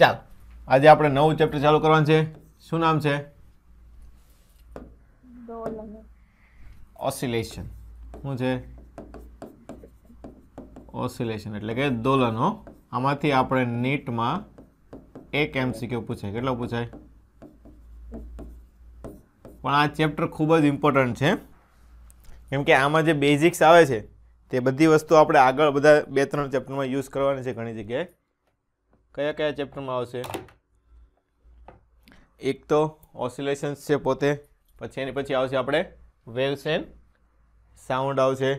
ચાલો આજે આપણે નવું ચેપ્ટર ચાલુ કરવાનું છે શું નામ છે ઓસિલેશન શું છે ઓસિલેશન એટલે કે દોલનો આમાંથી આપણે નીટમાં એક એમસીક્યુ પૂછાય કેટલો પૂછાય પણ આ ચેપ્ટર ખૂબ જ ઇમ્પોર્ટન્ટ છે કેમ કે આમાં જે બેઝિક્સ આવે છે તે બધી વસ્તુ આપણે આગળ બધા બે ત્રણ ચેપ્ટરમાં યુઝ કરવાની છે ઘણી જગ્યાએ કયા કયા ચેપ્ટરમાં આવશે એક તો ઓસિલેશન્સ છે પોતે પછી એની પછી આવશે આપણે વેવ્સ એન્ડ સાઉન્ડ આવશે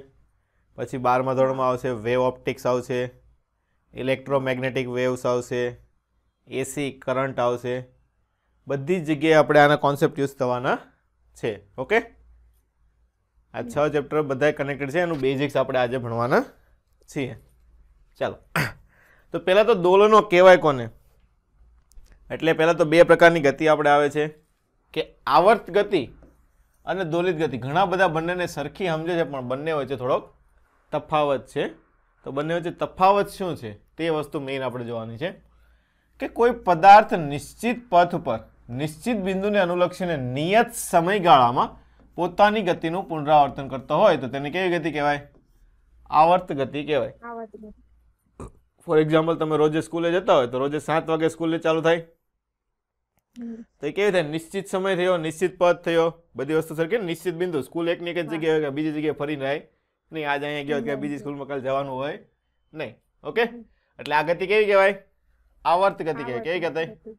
પછી બારમા ધોરણમાં આવશે વેવ ઓપ્ટિક્સ આવશે ઇલેક્ટ્રોમેગ્નેટિક વેવ્સ આવશે એસી કરંટ આવશે બધી જ જગ્યાએ આપણે આના કોન્સેપ્ટ યુઝ થવાના છે ઓકે આ છ ચેપ્ટર બધા કનેક્ટેડ છે એનું બેઝિક્સ આપણે આજે ભણવાના છીએ ચાલો તો પહેલાં તો દોલનો કહેવાય કોને એટલે પહેલાં તો બે પ્રકારની ગતિ આપણે આવે છે કે આવર્ત ગતિ અને દોલિત ગતિ ઘણા બધા બંનેને સરખી સમજે છે પણ બંને વચ્ચે થોડોક તફાવત છે તો બંને વચ્ચે તફાવત શું છે તે વસ્તુ મેઇન આપણે જોવાની છે કે કોઈ પદાર્થ નિશ્ચિત પથ પર નિશ્ચિત બિંદુને અનુલક્ષીને નિયત સમયગાળામાં પોતાની ગતિનું પુનરાવર્તન કરતો હોય તો તેને કેવી ગતિ કહેવાય આવર્ત ગતિ કહેવાય ફોર એક્ઝામ્પલ તમે રોજે સ્કૂલે જતા હોય તો રોજે સાત વાગે સ્કૂલે ચાલુ થાય તો એ કેવી થાય નિશ્ચિત સમય થયો નિશ્ચિત પદ થયો બધી વસ્તુ સરખી નિશ્ચિત બિંદુ સ્કૂલ એકની એક જ જગ્યાએ હોય કે બીજી જગ્યાએ ફરી રહે નહીં આજે અહીંયા ગયો કે બીજી સ્કૂલમાં કાલ જવાનું હોય નહીં ઓકે એટલે આ ગતિ કેવી કહેવાય આવર્ત ગતિ કહેવાય કેવી કહેવાય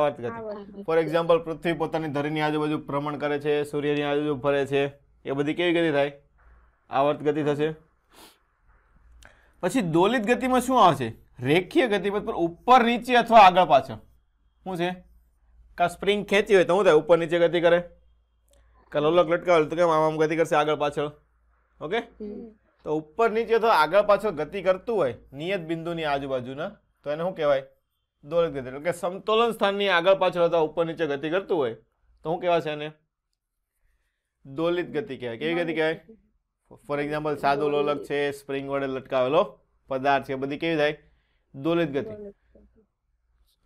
આવર્ત ગતિ ફોર એક્ઝામ્પલ પૃથ્વી પોતાની ધરીની આજુબાજુ ભ્રમણ કરે છે સૂર્યની આજુબાજુ ફરે છે એ બધી કેવી ગતિ થાય આવર્ત ગતિ થશે પછી દોલિત ગતિમાં શું આવશે રેખીય ગતિપથ પર ઉપર નીચે અથવા આગળ પાછળ શું છે કા સ્પ્રિંગ ખેંચી હોય તો શું થાય ઉપર નીચે ગતિ કરે કા લોલક લટકાવેલ તો કેમ આમ આમ ગતિ કરશે આગળ પાછળ ઓકે તો ઉપર નીચે અથવા આગળ પાછળ ગતિ કરતું હોય નિયત બિંદુની આજુબાજુના તો એને શું કહેવાય દોલક ગતિ એટલે કે સમતોલન સ્થાનની આગળ પાછળ અથવા ઉપર નીચે ગતિ કરતું હોય તો શું કહેવાશે એને દોલિત ગતિ કહેવાય કેવી ગતિ કહેવાય ફોર એક્ઝામ્પલ સાદો લોલક છે સ્પ્રિંગ વડે લટકાવેલો પદાર્થ છે બધી કેવી થાય દોલિત ગતિ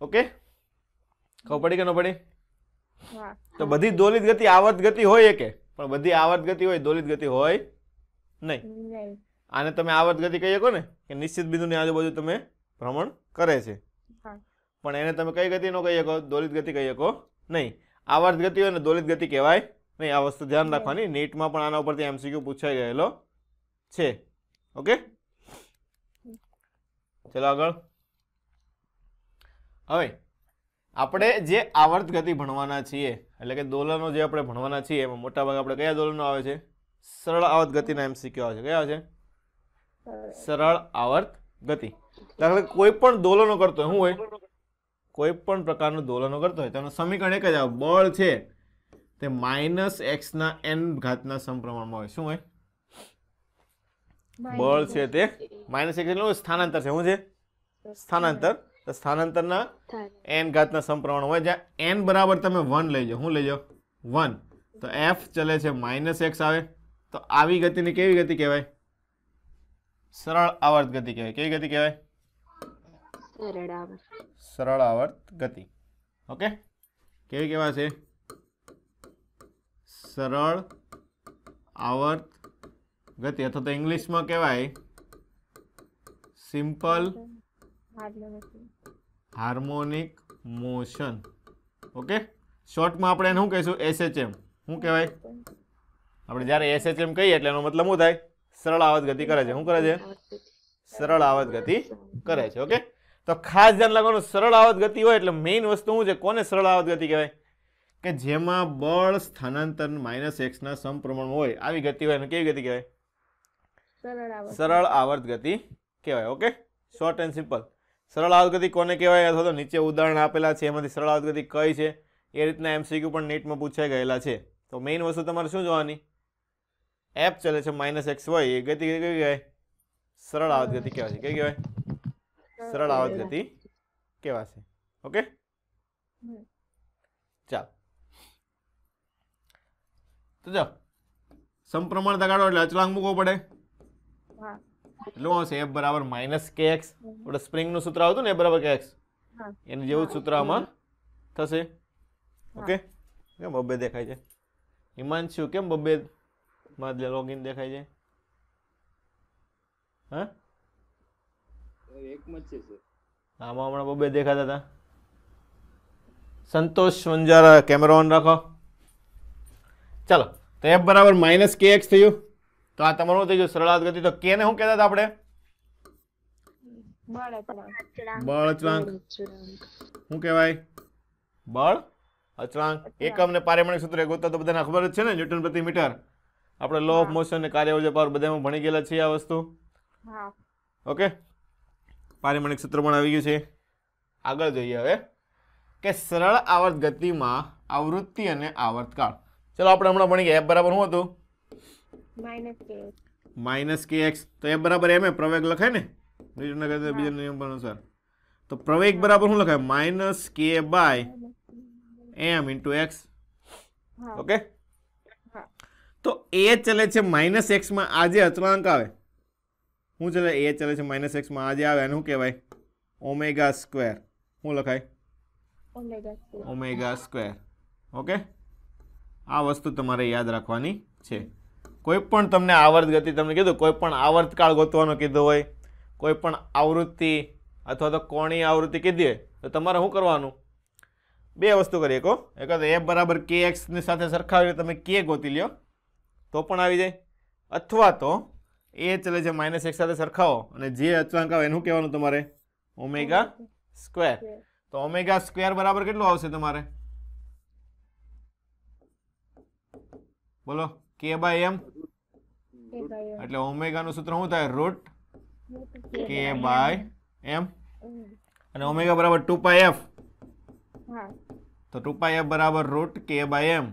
ઓકે ખબર પડી કે ન પડી તો બધી દોલિત ગતિ આવર્ત ગતિ હોય કે પણ બધી આવર્ત ગતિ હોય દોલિત ગતિ હોય નહીં આને તમે આવર્ત ગતિ કહી શકો ને કે નિશ્ચિત બિંદુની આજુબાજુ તમે ભ્રમણ કરે છે પણ એને તમે કઈ ગતિ નો કહી શકો દોલિત ગતિ કહી શકો નહીં આવર્ત ગતિ હોય ને દોલિત ગતિ કહેવાય નહીં આ વસ્તુ ધ્યાન રાખવાની નીટમાં પણ આના ઉપરથી એમસીક્યુ પૂછાઈ ગયેલો છે ઓકે ચલો આગળ હવે આપણે જે આવર્ત ગતિ ભણવાના છીએ એટલે કે દોલનો જે આપણે ભણવાના છીએ એમાં મોટાભાગે આપણે કયા દોલનો આવે છે સરળ આવર્ત ગતિના એમ એમસીક્યુ આવે છે કયા છે સરળ આવર્ત ગતિ દાખલા કોઈ પણ દોલનો કરતો હોય શું હોય કોઈ પણ પ્રકારનું દોલનો કરતો હોય તેનું સમીકરણ એક જ આવે બળ છે તે માઇનસ એક્સના એન ઘાતના સમપ્રમાણમાં હોય શું હોય બળ છે તે માઇનસ એક્સ એટલે સ્થાનાંતર છે શું છે સ્થાનાંતર સ્થાનાંતરના એન ઘાતના સંપ્રમણ હોય જ્યાં એન બરાબર તમે વન લઈ જાઓ શું લઈ જાઓ વન તો એફ ચલે છે માઇનસ એક્સ આવે તો આવી ગતિને કેવી ગતિ કહેવાય સરળ આવર્ત ગતિ કહેવાય કેવી ગતિ કહેવાય સરળ આવર્ત ગતિ ઓકે કેવી કહેવાશે સરળ આવર્ત ગતિ અથવા તો ઇંગ્લિશમાં કહેવાય સિમ્પલ હાર્મોનિક મોશન ઓકે શોર્ટમાં આપણે એને શું કહીશું એસએચએમ શું કહેવાય આપણે જ્યારે એસએચએમ કહીએ એટલે એનો મતલબ શું થાય સરળ આવત ગતિ કરે છે શું કરે છે સરળ આવત ગતિ કરે છે ઓકે તો ખાસ ધ્યાન રાખવાનું સરળ આવત ગતિ હોય એટલે મેઇન વસ્તુ શું છે કોને સરળ આવત ગતિ કહેવાય કે જેમાં બળ સ્થાનાંતર માઇનસ એક્સના સમપ્રમાણ હોય આવી ગતિ હોય એને કેવી ગતિ કહેવાય સરળ આવર્ત ગતિ કહેવાય ઓકે શોર્ટ એન્ડ સિમ્પલ સરળ આવર્ત ગતિ કોને કહેવાય અથવા તો નીચે ઉદાહરણ આપેલા છે એમાંથી સરળ આવર્ત ગતિ કઈ છે એ રીતના એમસીક્યુ પણ નેટમાં પૂછાઈ ગયેલા છે તો મેઇન વસ્તુ તમારે શું જોવાની એપ ચાલે છે માઇનસ એક્સ વાય એ ગતિ કઈ કહેવાય સરળ આવત ગતિ કહેવાય છે કઈ કહેવાય સરળ આવત ગતિ કહેવાય છે ઓકે ચાલ તો જો સંપ્રમણ દગાડો એટલે અચળાંક મૂકવો પડે એટલું આવશે એફ બરાબર માઇનસ કે એક્સ આપણે સ્પ્રિંગનું સૂત્ર આવતું ને એ બરાબર કે એક્સ એનું જેવું સૂત્ર આમાં થશે ઓકે કેમ બબ્બે દેખાય છે હિમાંશુ કેમ બબ્બે માં લોગિન દેખાય છે હા એકમાં જ આમાં હમણાં બબ્બે દેખાતા હતા સંતોષ વંજારા કેમેરો ઓન રાખો ચાલો તો એફ બરાબર માઇનસ કે એક્સ થયું તો આ તમારું થઈ ગયું સરળાદ ગતિ તો કેને શું કહેતા આપણે બળ અચળાંક શું કહેવાય બળ અચળાંક એકમ ને પારિમાણિક સૂત્ર ગોતા તો બધાને ખબર જ છે ને ન્યૂટન પ્રતિ મીટર આપણે લો ઓફ મોશન ને કાર્ય ઉર્જા પાવર બધામાં ભણી ગયેલા છીએ આ વસ્તુ ઓકે પારિમાણિક સૂત્ર પણ આવી ગયું છે આગળ જઈએ હવે કે સરળ આવર્ત ગતિમાં આવૃત્તિ અને આવર્તકાળ ચલો આપણે હમણાં ભણી ગયા એફ બરાબર શું હતું માઇનસ કે એક્સ તો એ બરાબર એમ એ પ્રવેગ લખાય ને બીજા બીજા નિયમ અનુસાર તો પ્રવેગ બરાબર શું લખાય minus k by m into x okay તો એ ચલે છે માઇનસ એક્સમાં આજે અચળાંક આવે શું ચલે એ ચલે છે માઇનસ એક્સમાં આજે આવે એનું કહેવાય ઓમેગા સ્ક્વેર શું લખાય ઓમેગા સ્ક્વેર ઓકે આ વસ્તુ તમારે યાદ રાખવાની છે કોઈ પણ તમને આવર્ત ગતિ તમને કીધું કોઈપણ આવર્તકાળ ગોતવાનો કીધો હોય કોઈ પણ આવૃત્તિ અથવા તો કોણી આવૃત્તિ કીધી તો તમારે શું કરવાનું બે વસ્તુ કરીએ કહો એક તો એફ બરાબર કે એક્સની સાથે સરખાવીને તમે કે ગોતી લ્યો તો પણ આવી જાય અથવા તો એ ચલે છે માઇનસ એક સાથે સરખાવો અને જે અચવાંક આવે એનું કહેવાનું તમારે ઓમેગા સ્ક્વેર તો ઓમેગા સ્ક્વેર બરાબર કેટલું આવશે તમારે બોલો કે બાય એમ એટલે ઓમેગાનું સૂત્ર શું થાય રૂટ કે બાય એમ અને ઓમેગા બરાબર ટુ પાય એફ તો ટુ પાય એફ બરાબર રૂટ કે બાય એમ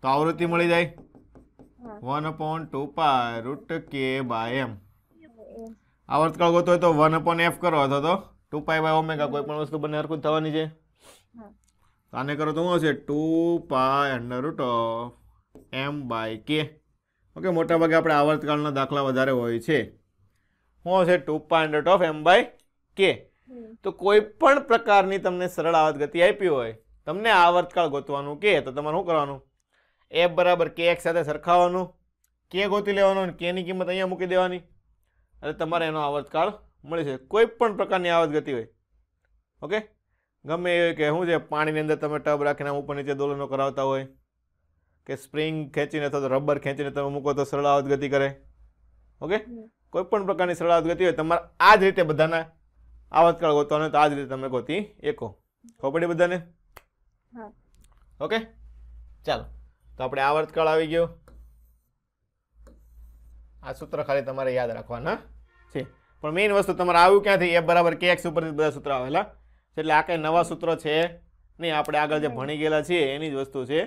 તો આવૃત્તિ મળી જાય one upon two pi root k by m આવર્તકાળ ગોતો હોય તો વન અપોન એફ કરો અથવા તો ટુ પાય બાય ઓમેગા કોઈ પણ વસ્તુ બંને હરકું થવાની છે આને કરો તો શું હશે two pi under root of m by k okay મોટાભાગે આપણે આવર્તકાળના દાખલા વધારે હોય છે શું છે ટુ પાઇન્ડટ ઓફ એમ બાય કે તો કોઈ પણ પ્રકારની તમને સરળ આવત ગતિ આપી હોય તમને આવર્તકાળ ગોતવાનું કે તો તમારે શું કરવાનું એફ બરાબર કે એક સાથે સરખાવાનું કે ગોતી લેવાનું અને કેની કિંમત અહીંયા મૂકી દેવાની એટલે તમારે એનો આવર્તકાળ મળે છે કોઈ પણ પ્રકારની આવત ગતિ હોય ઓકે ગમે એ કે શું છે પાણીની અંદર તમે ટબ રાખીને ઉપર નીચે દોલનો કરાવતા હોય કે સ્પ્રિંગ ખેંચીને અથવા તો રબર ખેંચીને તમે મૂકો તો સરળાવત ગતિ કરે ઓકે કોઈ પણ પ્રકારની સરળાવત ગતિ હોય તમારે આ જ રીતે બધાના આવતકાળ ગોતવાનો તો આ જ રીતે તમે ગોતી એકો ખબર પડી બધાને ઓકે ચાલો તો આપણે આવર્તકાળ આવી ગયો આ સૂત્ર ખાલી તમારે યાદ રાખવાના છે પણ મેઇન વસ્તુ તમારે આવ્યું ક્યાંથી એ બરાબર કે એક્સ ઉપરથી બધા સૂત્ર આવેલા એટલે આ કંઈ નવા સૂત્રો છે નહીં આપણે આગળ જે ભણી ગયેલા છીએ એની જ વસ્તુ છે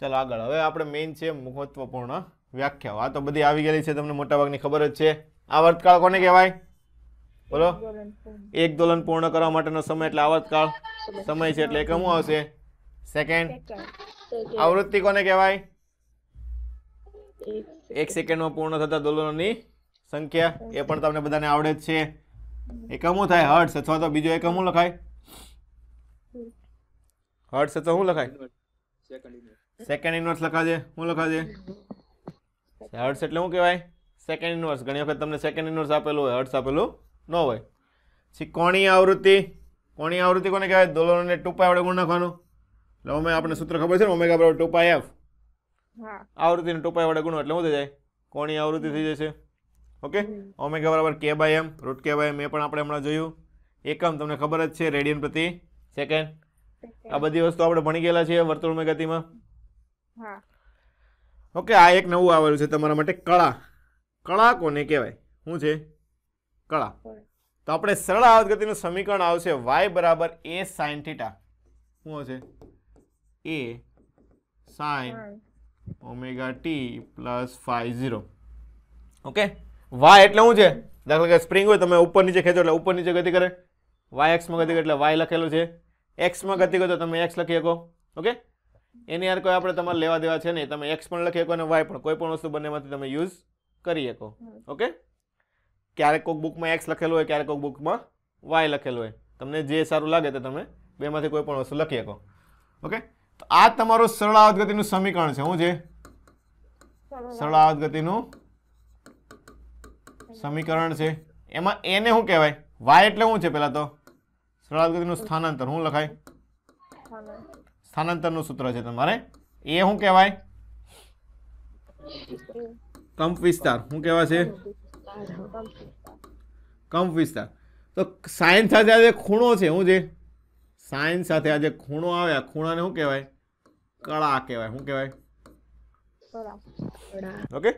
ચાલો આગળ હવે આપણે મેઇન છે મહત્વપૂર્ણ વ્યાખ્યા આ તો બધી આવી ગયેલી છે તમને મોટાભાગની ખબર જ છે આ વર્તકાળ કોને કહેવાય બોલો એક દોલન પૂર્ણ કરવા માટેનો સમય એટલે આવર્તકાળ સમય છે એટલે એકમ આવશે સેકન્ડ આવૃત્તિ કોને કહેવાય એક સેકન્ડમાં પૂર્ણ થતા દોલનોની સંખ્યા એ પણ તમને બધાને આવડે જ છે એકમું થાય હર્ટ્સ અથવા તો બીજો એકમું લખાય હર્ટ્સ અથવા શું લખાય સેકન્ડ ઇન્વર્સ લખાજે શું લખાજે હર્ટ્સ એટલે શું કહેવાય સેકન્ડ ઇન્વર્સ ઘણી વખત તમને સેકન્ડ ઇન્વર્સ આપેલું હોય હર્ટ્સ આપેલું ન હોય પછી કોણી આવૃત્તિ કોણી આવૃત્તિ કોને કહેવાય દોલનને અને પાય વડે ગુણ નાખવાનું એટલે અમે આપણને સૂત્ર ખબર છે ને ઓમેગા બરાબર ટુ એફ આવૃત્તિને ટુ વડે ગુણો એટલે શું થઈ જાય કોણી આવૃત્તિ થઈ જશે ઓકે ઓમેગા બરાબર k by m root k by m એ પણ આપણે હમણાં જોયું એકમ તમને ખબર જ છે રેડિયન પ્રતિ સેકન્ડ આ બધી વસ્તુ આપણે ભણી ગયેલા છીએ વર્તુળમય ગતિમાં ઓકે આ એક નવું આવેલું છે તમારા માટે કળા કળા કોને કહેવાય શું છે કળા તો આપણે સરળ આવતગતિનું સમીકરણ આવશે વાય બરાબર એ સાઇન થીટા શું આવશે a sine omega t plus five zero okay y એટલે શું છે દાખલા કે સ્પ્રિંગ હોય તમે ઉપર નીચે ખેંચો એટલે ઉપર નીચે ગતિ કરે વાય એક્સમાં ગતિ કરે એટલે વાય લખેલું છે એક્સમાં ગતિ કરો તો તમે એક્સ લખી શકો ઓકે એની યાર કોઈ આપણે તમારે લેવા દેવા છે નહીં તમે એક્સ પણ લખી શકો અને વાય પણ કોઈ પણ વસ્તુ બંનેમાંથી તમે યુઝ કરી શકો ઓકે ક્યારેક કોઈક બુકમાં એક્સ લખેલું હોય ક્યારેક કોઈક બુકમાં વાય લખેલું હોય તમને જે સારું લાગે તે તમે બેમાંથી કોઈ પણ વસ્તુ લખી શકો ઓકે તો આ તમારું સરળ ગતિનું સમીકરણ છે શું છે સરળ ગતિનું સમીકરણ છે એમાં એને શું કહેવાય વાય એટલે શું છે પહેલાં તો સરળ ગતિનું સ્થાનાંતર શું લખાય સ્થાનાંતરનું સૂત્ર છે તમારે એ શું કહેવાય કંપ વિસ્તાર શું કહેવાય છે કંપ વિસ્તાર તો સાયન સાથે આજે ખૂણો છે શું છે સાયન સાથે આજે ખૂણો આવે આ ખૂણાને શું કહેવાય કળા કહેવાય શું કહેવાય ઓકે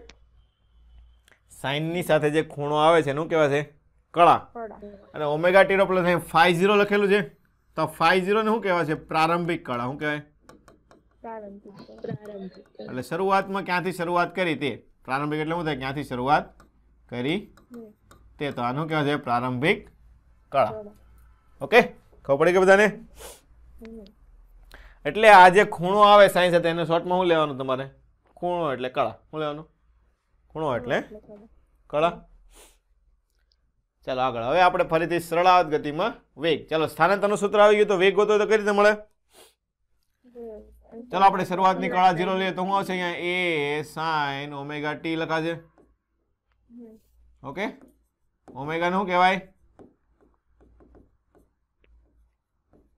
સાઇનની સાથે જે ખૂણો આવે છે એનું કહેવાય છે કળા અને ઓમેગા ટીરો પ્લસ અહીં ફાઈવ ઝીરો લખેલું છે તો ફાઈવ ઝીરો ને શું કહેવાય છે પ્રારંભિક કળા શું કહેવાય એટલે શરૂઆતમાં ક્યાંથી શરૂઆત કરી તે પ્રારંભિક એટલે શું થાય ક્યાંથી શરૂઆત કરી તે તો આનું કહેવાય છે પ્રારંભિક કળા ઓકે ખબર પડી કે બધાને એટલે આ જે ખૂણો આવે સાયન્સ સાથે એને શોર્ટમાં શું લેવાનું તમારે ખૂણો એટલે કળા શું લેવાનું ખૂણો એટલે કળા ચાલો આગળ હવે આપણે ફરીથી સરળાવત ગતિમાં વેગ ચાલો સ્થાનાંતરનું સૂત્ર આવી ગયું તો વેગ ગોતો તો કરી રીતે મળે ચાલો આપણે શરૂઆતની કળા જીરો લઈએ તો હું આવશે અહીંયા એ સાઈન ઓમેગા ટી લખાશે ઓકે ઓમેગાનું શું કહેવાય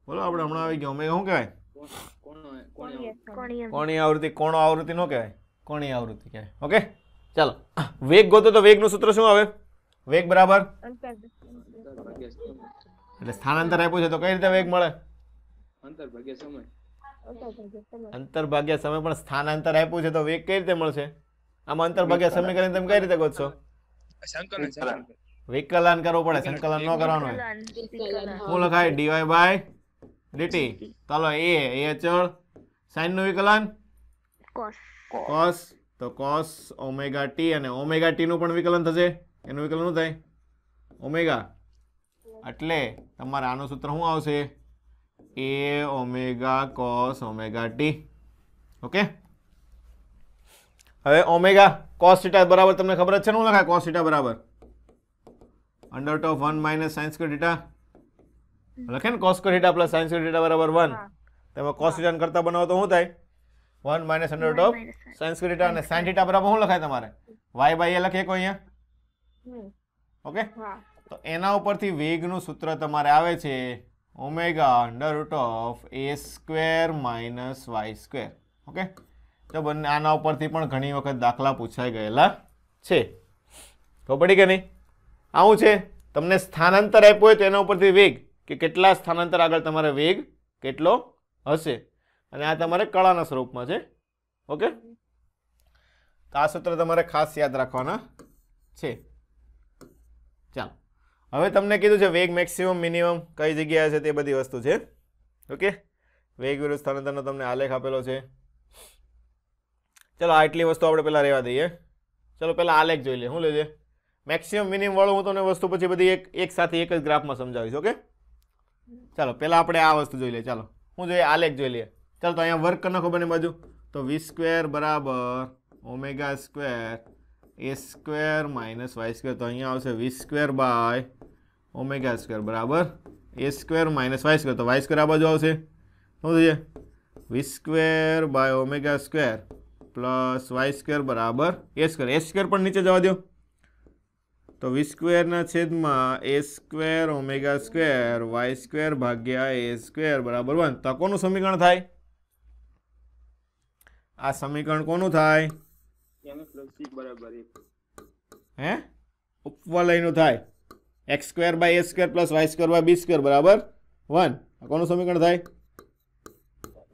બોલો આપણે હમણાં આવી ગયા ઓમેગા શું કહેવાય કોણી આવૃત્તિ કોણો આવૃત્તિ નો કહેવાય કોણી આવૃત્તિ કહેવાય ઓકે ચાલો વેગ ગોતો તો વેગનું સૂત્ર શું આવે વેગ બરાબર એટલે સ્થાનાંતર આપ્યું છે તો કઈ રીતે વેગ મળે અંતર ભાગ્યા સમય અંતર ભાગ્યા સમય પણ સ્થાનાંતર આપ્યું છે તો વેગ કઈ રીતે મળશે આમાં અંતર ભાગ્યા સમીકરણ તમે કઈ રીતે ગોતશો વિકલન કરવું પડે સંકલન ન કરવાનું શું લખાય ડીવાય બાય ડીટી ચાલો એ એ અચળ સાઈન નું વિકલન કોસ તો કોસ ઓમેગા ટી અને ઓમેગા ટી નું પણ વિકલન થશે એનું વિકલન શું થાય ઓમેગા એટલે તમારા આનું સૂત્ર શું આવશે a omega cos omega t okay હવે ઓમેગા કોસ થીટા બરાબર તમને ખબર જ છે શું લખાય કોસ થીટા બરાબર અંડર ટોફ વન માઇનસ સાયન્સ ડીટા લખે ને cos square plus sine square બરાબર વન તેમાં કોસ થીટા કરતા બનાવો તો શું થાય વન માઇનસ અંડર ટોફ સાયન્સ સ્ક્વેર અને સાયન્સ થીટા બરાબર શું લખાય તમારે વાય બાય એ લખીએ કોઈ અહીંયા ઓકે તો એના ઉપરથી વેગનું સૂત્ર તમારે આવે છે omega under root of A square minus y square okay તો બંને આના ઉપરથી પણ ઘણી વખત દાખલા પૂછાઈ ગયેલા છે ખબર પડી કે નહીં આવું છે તમને સ્થાનાંતર આપ્યું હોય તો એના ઉપરથી વેગ કે કેટલા સ્થાનાંતર આગળ તમારે વેગ કેટલો હશે અને આ તમારે કળાના સ્વરૂપમાં છે ઓકે તો આ સૂત્ર તમારે ખાસ યાદ રાખવાના છે ચાલો હવે તમને કીધું છે વેગ મેક્સિમમ મિનિમમ કઈ જગ્યાએ છે તે બધી વસ્તુ છે ઓકે વેગ વિરુદ્ધ સ્થાનાંતરનો તમને આલેખ આપેલો છે ચલો આટલી વસ્તુ આપણે પહેલાં રહેવા દઈએ ચલો પહેલાં આલેખ જોઈ લઈએ શું લેજે મેક્સિમમ મિનિમમ વાળું હું તમને વસ્તુ પછી બધી એક એક સાથે એક જ ગ્રાફમાં સમજાવીશ ઓકે ચાલો પહેલાં આપણે આ વસ્તુ જોઈ લઈએ ચાલો હું જોઈએ આલેખ જોઈ લઈએ ચાલો તો અહીંયા વર્ક કરી નાખો બને બાજુ તો વી સ્ક્વેર બરાબર ઓમેગા સ્ક્વેર એ સ્ક્વેર માઇનસ વાય સ્ક્વેર તો અહીંયા આવશે v square by omega square બરાબર a square minus y square તો વાય સ્ક્વેર આ બાજુ આવશે શું થઈ જાય v square by omega square plus y square બરાબર એ સ્ક્વેર એ સ્ક્વેર પણ નીચે જવા દો તો વી સ્ક્વેરના છેદમાં a square omega square y square ભાગ્યા એ સ્ક્વેર બરાબર વન તો કોનું સમીકરણ થાય આ સમીકરણ કોનું થાય હે ઉપવલયનું થાય x square by a square plus y square by b square બરાબર વન કોનું સમીકરણ થાય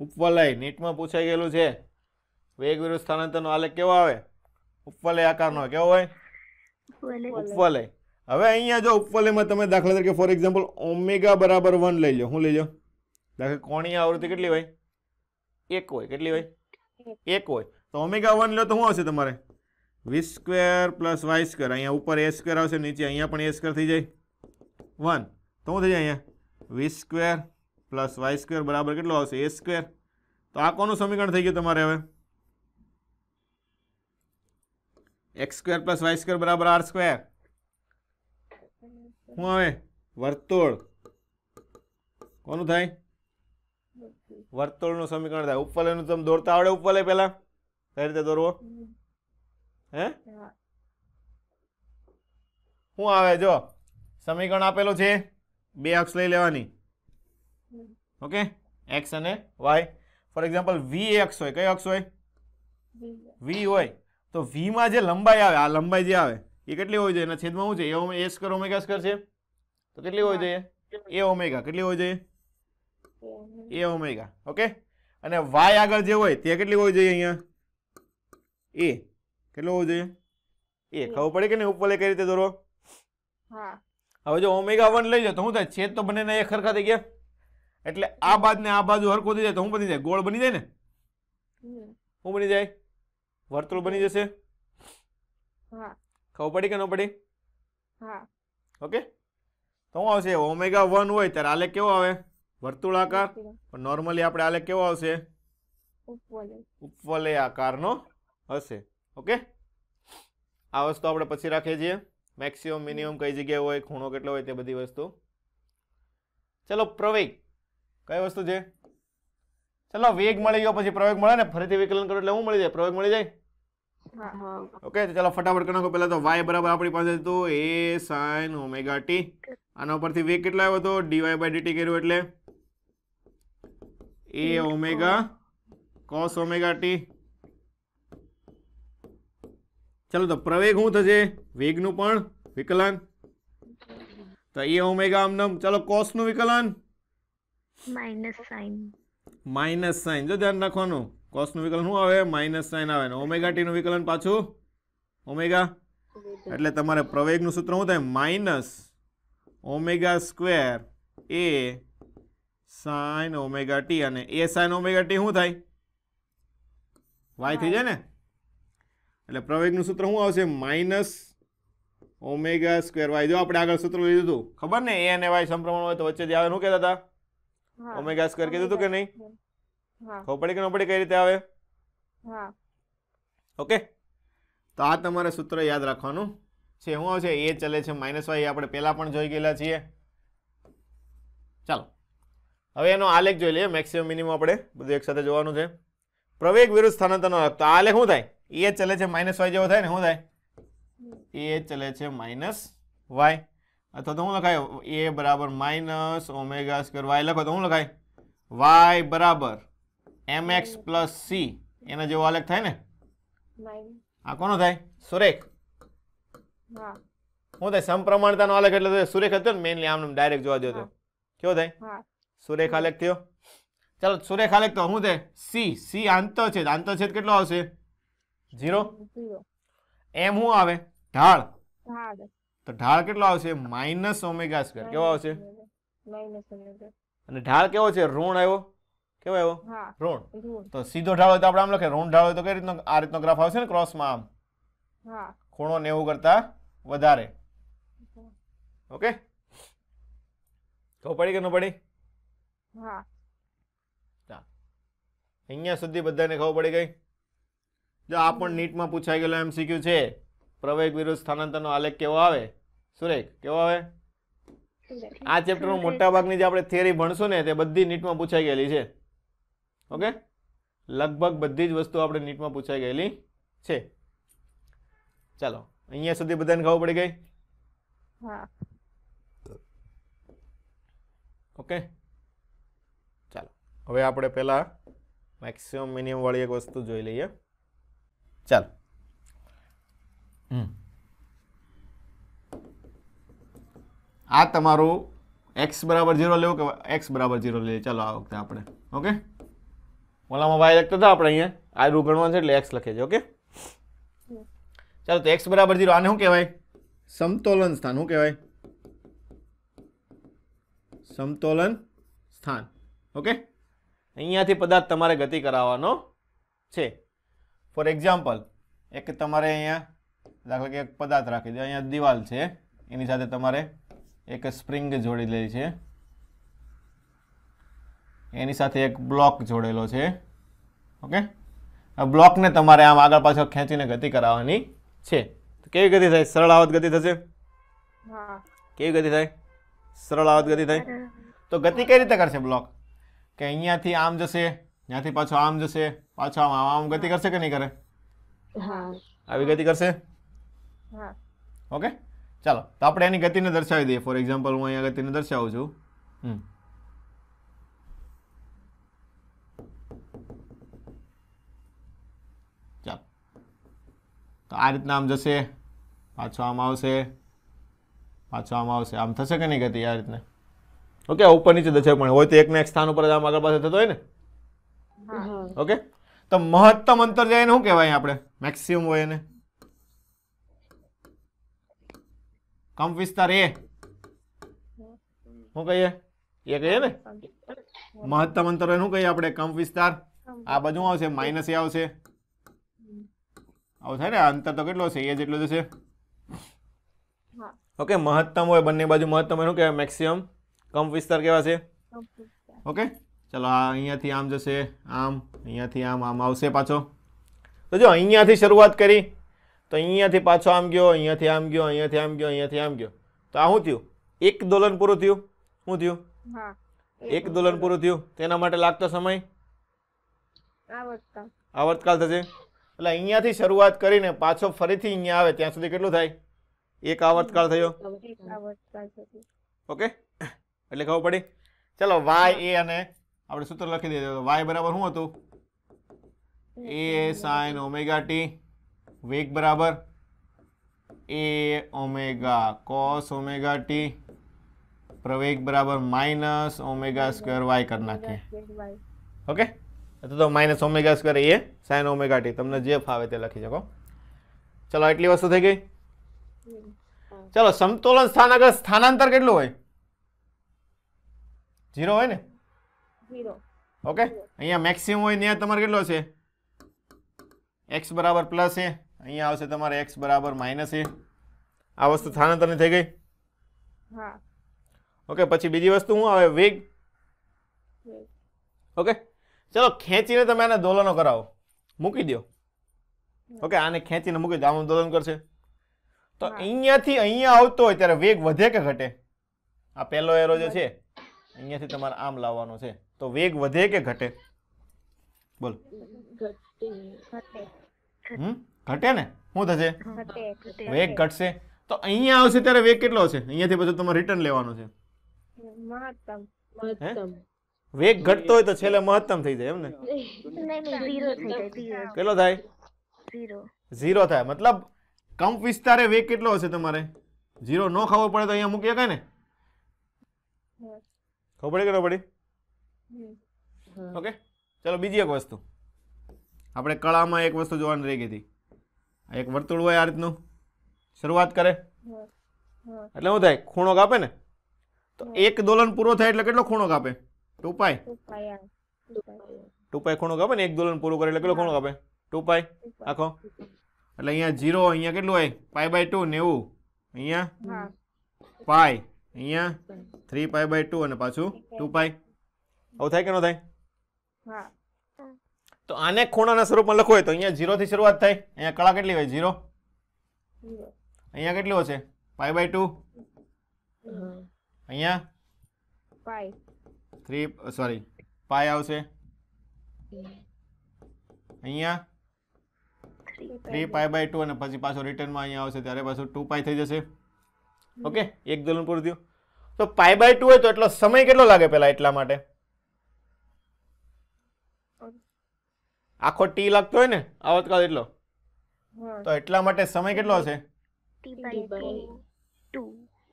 ઉપવલય નીટમાં પૂછાઈ ગયેલું છે વેગ વિરુદ્ધ સ્થાનાંતરનો આલેખ કેવો આવે ઉપવલય આકારનો કેવો હોય ઉપવલય હવે અહીંયા જો ઉપવલયમાં તમે દાખલા તરીકે ફોર એક્ઝામ્પલ ઓમેગા બરાબર વન લઈ લો શું લઈ લો દાખલા કોણીય આવૃત્તિ કેટલી હોય એક હોય કેટલી હોય એક હોય તો ઓમેગા વન લો તો શું આવશે તમારે v square plus y square અહીંયા ઉપર એ સ્ક્વેર આવશે નીચે અહીંયા પણ એ સ્ક્વેર થઈ જાય વન તો શું થઈ જાય અહીંયા v square plus y square બરાબર કેટલો આવશે એ સ્ક્વેર તો આ કોનું સમીકરણ થઈ ગયું તમારે હવે x square plus y square બરાબર આર સ્ક્વેર શું આવે વર્તુળ કોનું થાય વર્તુળનું સમીકરણ થાય ઉપરલેનું તમે દોરતા આવડે ઉપરલે પહેલાં કઈ રીતે દોરવો હે શું આવે જો સમીકરણ આપેલું છે બે અક્ષ લઈ લેવાની ઓકે એક્સ અને વાય ફોર એક્ઝામ્પલ વી અક્ષ હોય કયો અક્ષ હોય વી હોય તો વીમાં જે લંબાઈ આવે આ લંબાઈ જે આવે એ કેટલી હોવી જોઈએ એના છેદમાં શું છે એ ઓમે એસ કર ઓમેગા સ્કર છે તો કેટલી હોવી જોઈએ એ ઓમેગા કેટલી હોવી જોઈએ એ ઓમેગા ઓકે અને વાય આગળ જે હોય તે કેટલી હોવી જોઈએ અહીંયા એ કેટલો હોવો જોઈએ એ ખબર પડે કે નહીં ઉપર કઈ રીતે દોરો હવે જો ઓમેગા વન લઈ જાય તો શું થાય છેદ તો બંનેના એક સરખા થઈ ગયા એટલે આ બાદ ને આ બાજુ હરખો થઈ જાય તો શું બની જાય ગોળ બની જાય ને શું બની જાય વર્તુળ બની જશે ખબર પડી કે ન પડી ઓકે તો શું આવશે ઓમેગા વન હોય ત્યારે આલેખ કેવો આવે વર્તુળ વર્તુળાકાર નોર્મલી આપણે આલેખ કેવો આવશે ઉપવલય આકારનો હશે ઓકે આ વસ્તુ આપણે પછી રાખીએ છીએ મેક્સિમમ મિનિમમ કઈ જગ્યાએ હોય ખૂણો કેટલો હોય તે બધી વસ્તુ ચલો પ્રવેગ કઈ વસ્તુ છે ચલો વેગ મળી ગયો પછી પ્રવેગ મળે ને ફરીથી વિકલન કરો એટલે હું મળી જાય પ્રવેગ મળી જાય ઓકે તો ચલો ફટાફટ ગણો પહેલા તો વાય બરાબર આપણી પાસે હતું એ સાઇન ઓમેગા ટી આના ઉપરથી વેગ કેટલો આવ્યો હતો ડીવાય બાય ડીટી કર્યું એટલે a omega cos omega t ચાલો તો પ્રવેગ શું થશે વેગનું પણ વિકલન તો એ ઓમેગા આમનામ ચાલો કોસનું વિકલન માઇનસ સાઇન માઇનસ સાઇન જો ધ્યાન રાખવાનું કોસનું વિકલન શું આવે માઇનસ સાઇન આવે ને ઓમેગા ટીનું વિકલન પાછું ઓમેગા એટલે તમારે પ્રવેગનું સૂત્ર શું થાય minus omega square A sine omega t અને એ સાઇન ઓમેગા ટી શું થાય વાય થઈ જાય ને એટલે પ્રવેગનું સૂત્ર શું આવશે માઇનસ ઓમેગા સ્ક્વેર વાય જો આપણે આગળ સૂત્ર લીધું હતું ખબર ને એ અને વાય સંપ્રમણ હોય તો વચ્ચે જે આવે શું કહેતા હતા ઓમેગા સ્ક્વેર કીધું હતું કે નહીં ખબર પડી કે ન પડી કઈ રીતે આવે ઓકે તો આ તમારે સૂત્ર યાદ રાખવાનું છે શું આવશે એ ચલે છે માઇનસ વાય આપણે પહેલાં પણ જોઈ ગયેલા છીએ ચાલો હવે એનો આલેખ જોઈ લઈએ મેક્સિમમ મિનિમમ આપણે બધું એકસાથે જોવાનું છે પ્રવેગ વિરુદ્ધ સ્થાનાંતરનો આલેખ શું થાય એ ચલે છે માઇનસ વાય જેવો થાય ને શું થાય એ ચલે છે માઇનસ વાય અથવા તો શું લખાય એ બરાબર માઇનસ ઓમેગા સ્કવેર વાય લખો તો હું લખાય વાય બરાબર એમ એક્સ પ્લસ સી એના જેવો આલેખ થાય ને આ કોનો થાય સુરેખ શું થાય સમપ્રમાણતાનો અલગ એટલે સુરેખ હતો ને મેઇનલી આમ ડાયરેક્ટ જોવા જતો કેવો થાય સુરેખ આલેખ થયો ચાલો સુરેખ આલેખ તો શું થાય સી સી આંતર છે આંતર છેદ કેટલો આવશે ઝીરો એમ શું આવે ઢાળ તો ઢાળ કેટલો આવશે માઇનસ ઓમેગા સ્ક્વેર કેવો આવશે અને ઢાળ કેવો છે ઋણ આવ્યો કેવો આવ્યો ઋણ તો સીધો ઢાળ હોય તો આપણે આમ લખે ઋણ ઢાળ હોય તો કઈ રીતનો આ રીતનો ગ્રાફ આવશે ને ક્રોસમાં આમ ખૂણો નેવું કરતા વધારે ઓકે ખબર પડી કે ન પડી અહીંયા સુધી બધાને ખબર પડી ગઈ જો આ પણ નીટમાં પૂછાઈ ગયેલો એમ એમસીક્યુ છે પ્રવેગ વિરુદ્ધ સ્થાનાંતરનો આલેખ કેવો આવે સુરેખ કેવો આવે આ ચેપ્ટરનું મોટાભાગની જે આપણે થિયરી ભણશું ને તે બધી નીટમાં પૂછાઈ ગયેલી છે ઓકે લગભગ બધી જ વસ્તુ આપણે નીટમાં પૂછાઈ ગયેલી છે ચાલો અહીંયા સુધી બધાને ખબર પડી ગઈ હા ઓકે ચાલો હવે આપણે પહેલાં મેક્સિમમ મિનિમમ વાળી એક વસ્તુ જોઈ લઈએ ચાલો હમ આ તમારો x = 0 લેવો કે x = 0 લે લે ચાલો આ વખતે આપણે ઓકે મોલામાં ભાઈ લાગતો તો આપણે અહીં આ રૂ ગણવાનું છે એટલે x લખે છે ઓકે ચાલો તો x = 0 આને શું કહેવાય સંતુલન સ્થાન શું કહેવાય સંતુલન સ્થાન ઓકે અહીંયાથી પદાર્થ તમારે ગતિ કરાવવાનો છે ફોર એક્ઝામ્પલ એક તમારે અહીંયા દાખલા કે એક પદાર્થ રાખી દો અહીંયા દિવાલ છે એની સાથે તમારે એક સ્પ્રિંગ જોડી લે છે એની સાથે એક બ્લોક જોડેલો છે ઓકે આ બ્લોકને તમારે આમ આગળ પાછળ ખેંચીને ગતિ કરાવવાની છે તો કેવી ગતિ થાય સરળ આવત ગતિ થશે કેવી ગતિ થાય સરળ આવત ગતિ થાય તો ગતિ કઈ રીતે કરશે બ્લોક કે અહીંયાથી આમ જશે ત્યાંથી પાછો આમ જશે પાછો આમ આમ ગતિ કરશે કે નહીં કરે આવી ગતિ કરશે ઓકે ચાલો તો આપણે એની ગતિને દર્શાવી દઈએ ફોર એક્ઝામ્પલ હું અહીંયા ગતિને દર્શાવું છું હમ તો આ રીતના આમ જશે પાછો આમ આવશે પાછો આમ આવશે આમ થશે કે નહીં ગતિ આ રીતના ઓકે ઉપર નીચે દશે પણ હોય તો એકને એક સ્થાન ઉપર આમ આગળ પાસે થતો હોય ને ઓકે તો મહત્તમ અંતર જાય એને શું કહેવાય આપણે મેક્સિમમ હોય એને કંપ વિસ્તાર એ શું કહીએ એ કહીએ ને મહત્તમ અંતર શું કહીએ આપણે કંપ વિસ્તાર આ બાજુ આવશે માઇનસ એ આવશે આવું થાય ને અંતર તો કેટલો છે એ જેટલો જશે ઓકે મહત્તમ હોય બંને બાજુ મહત્તમ એનું કહેવાય મેક્સિમમ કંપ વિસ્તાર કેવા છે ઓકે ચલો આ અહીંયાથી આમ જશે આમ અહીંયાથી આમ આમ આવશે પાછો તો જો અહીંયાથી શરૂઆત કરી તો અહીંયાથી પાછો આમ ગયો અહીંયાથી આમ ગયો અહીંયાથી આમ ગયો અહીંયાથી આમ ગયો તો આ શું થયું એક દોલન પૂરું થયું શું થયું એક દોલન પૂરું થયું તેના માટે લાગતો સમય આવર્તકાલ થશે એટલે અહીંયાથી શરૂઆત કરીને પાછો ફરીથી અહીંયા આવે ત્યાં સુધી કેટલું થાય એક આવર્તકાળ થયો ઓકે એટલે ખબર પડી ચલો વાય એ અને આપણે સૂત્ર લખી દઈએ તો વાય બરાબર શું હતું એ સાઇન ઓમેગા ટી વેગ બરાબર A omega cos omega t પ્રવેગ બરાબર માઇનસ ઓમેગા સ્ક્વેર વાય કરી નાખીએ ઓકે તો minus omega square A sine omega t તમને જે ફાવે તે લખી શકો ચલો એટલી વસ્તુ થઈ ગઈ ચલો સમતોલન સ્થાન આગળ સ્થાનાંતર કેટલું હોય ઝીરો હોય ને ઓકે અહીંયા મેક્સિમમ હોય ત્યાં તમારે કેટલો છે એક્સ બરાબર પ્લસ છે અહીંયા આવશે તમારે એક્સ બરાબર માઇનસ છે આ વસ્તુ સ્થાનાંતરની થઈ ગઈ હા ઓકે પછી બીજી વસ્તુ હું આવે વેગ ઓકે ચલો ખેંચીને તમે આને દોલનો કરાવો મૂકી દો ઓકે આને ખેંચીને મૂકી દો આમાં દોલન કરશે તો અહીંયાથી અહીંયા આવતો હોય ત્યારે વેગ વધે કે ઘટે આ પહેલો એરો જે છે અહીંયાથી તમારે આમ લાવવાનો છે તો વેગ વધે કે ઘટે બોલ હમ ઘટે ને શું થશે વેગ ઘટશે તો અહીંયા આવશે ત્યારે વેગ કેટલો હશે અહીંયાથી પછી તમારે રિટર્ન લેવાનું છે વેગ ઘટતો હોય તો છેલ્લે મહત્તમ થઈ જાય એમ ને કેટલો થાય ઝીરો થાય મતલબ કંપ વિસ્તારે વેગ કેટલો હશે તમારે ઝીરો ન ખાવો પડે તો અહીંયા મૂકી શકાય ને ખબર પડે કે ન પડી ઓકે ચલો બીજી એક વસ્તુ આપણે કળામાં એક વસ્તુ જોવાની રહી ગઈ હતી એક વર્તુળ હોય આ રીતનું શરૂઆત કરે એટલે શું થાય ખૂણો કાપે ને તો એક દોલન પૂરો થાય એટલે કેટલો ખૂણો કાપે ટુ પાય ટુ પાય ખૂણો કાપે ને એક દોલન પૂરો કરે એટલે કેટલો ખૂણો કાપે ટુ પાય આખો એટલે અહીંયા જીરો અહીંયા કેટલું હોય પાય બાય ટુ નેવું અહીંયા પાય અહીંયા થ્રી પાય બાય ટુ અને પાછું ટુ પાય આવું થાય કે ન થાય તો આને ખૂણાના સ્વરૂપમાં લખો તો અહીંયા જીરો થી શરૂઆત થાય અહીંયા કળા કેટલી હોય ઝીરો અહીંયા કેટલી છે પાઈ બાય ટુ અહીંયા પાઈ થ્રી સોરી પાઈ આવશે અહીંયા થ્રી પાઈ બાય ટુ અને પછી પાછો રિટર્નમાં અહીંયા આવશે ત્યારે પાછું ટુ પાઈ થઈ જશે ઓકે એક દોલન પૂરું થયું તો પાઈ બાય ટુ હોય તો એટલો સમય કેટલો લાગે પહેલાં એટલા માટે આખો ટી લાગતો હોય ને આવતકાળ એટલો તો એટલા માટે સમય કેટલો હશે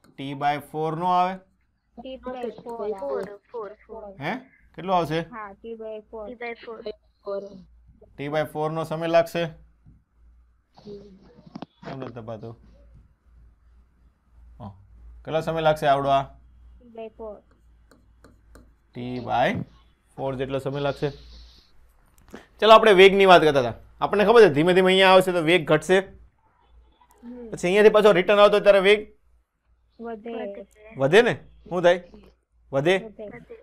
ટી બાય ફોર નો આવે હે કેટલો આવશે ટી બાય ફોર નો સમય લાગશે કેમ તપાતું કેટલો સમય લાગશે આવડો આ ટી બાય ફોર જેટલો સમય લાગશે ચલો આપણે વેગની વાત કરતા હતા આપણને ખબર છે ધીમે ધીમે અહીંયા આવશે તો વેગ ઘટશે પછી અહીંયાથી પાછો રિટર્ન આવતો ત્યારે વેગ વધે ને શું થાય વધે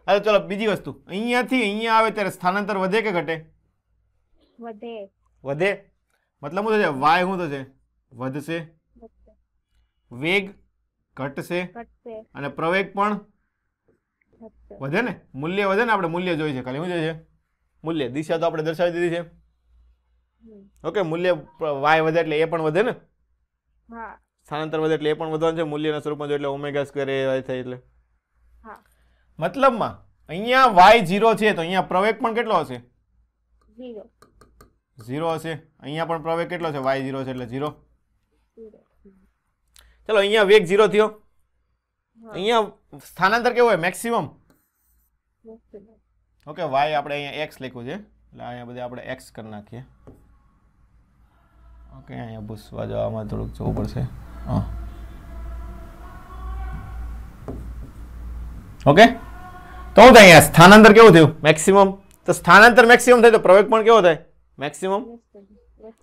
હવે ચલો બીજી વસ્તુ અહીંયાથી અહીંયા આવે ત્યારે સ્થાનાંતર વધે કે ઘટે વધે વધે મતલબ શું થશે વાય શું થશે વધશે વેગ ઘટશે અને પ્રવેગ પણ વધે ને મૂલ્ય વધે ને આપણે મૂલ્ય જોઈએ છે ખાલી શું જોઈએ છે મૂલ્ય દિશા તો આપણે દર્શાવી દીધી છે ઓકે મૂલ્ય વાય વધે એટલે એ પણ વધે ને સ્થાનાંતર વધે એટલે એ પણ વધવાનું છે મૂલ્યના સ્વરૂપમાં જો એટલે ઓમેગા સ્ક્વેર એ વાય થાય એટલે મતલબમાં અહીંયા વાય ઝીરો છે તો અહીંયા પ્રવેગ પણ કેટલો હશે ઝીરો હશે અહીંયા પણ પ્રવેગ કેટલો છે વાય ઝીરો છે એટલે ઝીરો ચલો અહીંયા વેગ ઝીરો થયો અહીંયા સ્થાનાંતર કેવું હોય મેક્સિમમ ઓકે વાય આપણે અહીંયા એક્સ લખ્યું છે એટલે અહીંયા બધે આપણે એક્સ કરી નાખીએ ઓકે અહીંયા ભૂસવા જવામાં થોડુંક જવું પડશે હા ઓકે તો હું થાય અહીંયા સ્થાનાંતર કેવું થયું મેક્સિમમ તો સ્થાનાંતર મેક્સિમમ થાય તો પ્રવેગ પણ કેવો થાય મેક્સિમમ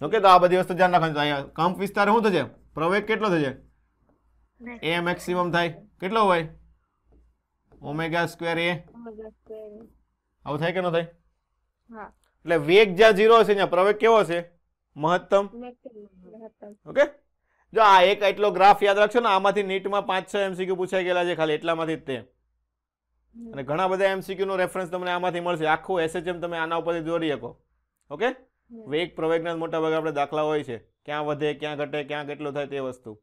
ઓકે તો આ બધી વસ્તુ ધ્યાન રાખવાનું અહીંયા કંપ વિસ્તાર શું થશે પ્રવેગ કેટલો થશે એ મેક્સિમમ થાય કેટલો હોય ઓમેગા સ્ક્વેર એ આવું થાય કે ન થાય એટલે વેગ જ્યાં ઝીરો હશે ત્યાં પ્રવેગ કેવો હશે મહત્તમ ઓકે જો આ એક એટલો ગ્રાફ યાદ રાખશો ને આમાંથી નીટમાં પાંચ છ એમસીક્યુ પૂછાઈ ગયેલા છે ખાલી એટલામાંથી જ તે અને ઘણા બધા એમસીક્યુ નો રેફરન્સ તમને આમાંથી મળશે આખું એસએચએમ તમે આના ઉપરથી દોરી શકો ઓકે વેગ પ્રવેગના મોટા ભાગે આપણે દાખલા હોય છે ક્યાં વધે ક્યાં ઘટે ક્યાં કેટલું થાય તે વસ્તુ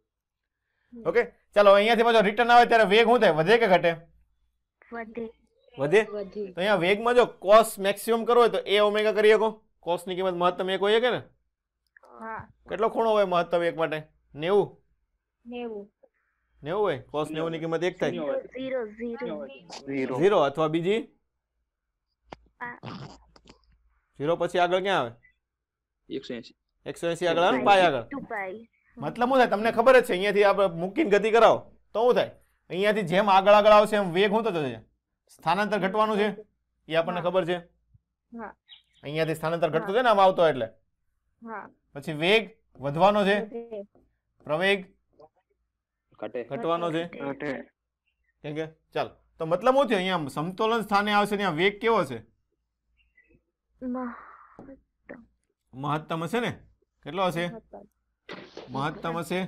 ઓકે ચાલો અહીંયાથી પાછો રિટર્ન આવે ત્યારે વેગ શું થાય વધે કે ઘટે વધે વધે તો અહીંયા વેગમાં જો કોસ મેક્સિમમ કરો હોય તો એ ઓમેગા કરી શકો કોસ ની કિંમત મહત્તમ એક હોય કે ને કેટલો ખૂણો હોય મહત્તમ એક માટે નેવું નેવું હોય કોસ નેવું ની કિંમત એક થાય ઝીરો અથવા બીજી ઝીરો પછી આગળ ક્યાં આવે એકસો એસી એકસો એસી આગળ આવે પાય આગળ મતલબ શું થાય તમને ખબર જ છે અહીંયાથી આપણે મૂકીને ગતિ કરાવો તો શું થાય અહીંયાથી જેમ આગળ આગળ આવશે એમ વેગ હું થતો જશે સ્થાનાંતર ઘટવાનું છે એ આપણને ખબર છે અહીંયાથી સ્થાનાંતર ઘટતું છે ને આમ આવતો એટલે પછી વેગ વધવાનો છે પ્રવેગ ઘટવાનો છે કેમ કે ચાલ તો મતલબ શું છે અહીંયા સમતોલન સ્થાને આવશે ત્યાં વેગ કેવો છે મહત્તમ હશે ને કેટલો હશે મહત્તમ હશે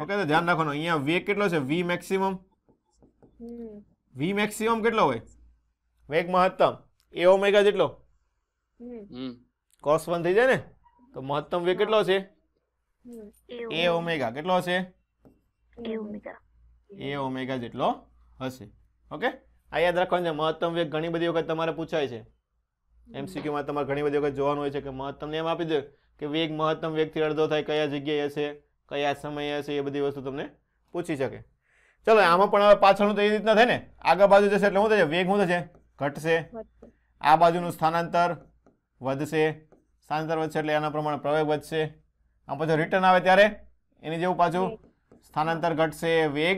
ઓકે તો ધ્યાન રાખવાનું અહીંયા વેગ કેટલો છે વી મેક્સિમમ વી મેક્સિમમ કેટલો હોય વેગ મહત્તમ એ ઓમેગા જેટલો કોસ વન થઈ જાય ને તો મહત્તમ વેગ કેટલો છે એ ઓમેગા કેટલો હશે એ ઓમેગા જેટલો હશે ઓકે આ યાદ રાખવાનું છે મહત્તમ વેગ ઘણી બધી વખત તમારે પૂછાય છે એમસીક્યુમાં તમારે ઘણી બધી વખત જોવાનું હોય છે કે મહત્તમને એમ આપી દે કે વેગ મહત્તમ વેગથી અડધો થાય કયા જગ્યાએ હશે કયા સમયે હશે એ બધી વસ્તુ તમને પૂછી શકે ચલો આમાં પણ હવે પાછળનું તો એ રીતના થાય ને આગળ બાજુ જશે એટલે શું થશે વેગ શું થશે ઘટશે આ બાજુનું સ્થાનાંતર વધશે સ્થાનાંતર વધશે એટલે એના પ્રમાણે પ્રવેગ વધશે આમ પછી રિટર્ન આવે ત્યારે એની જેવું પાછું સ્થાનાંતર ઘટશે વેગ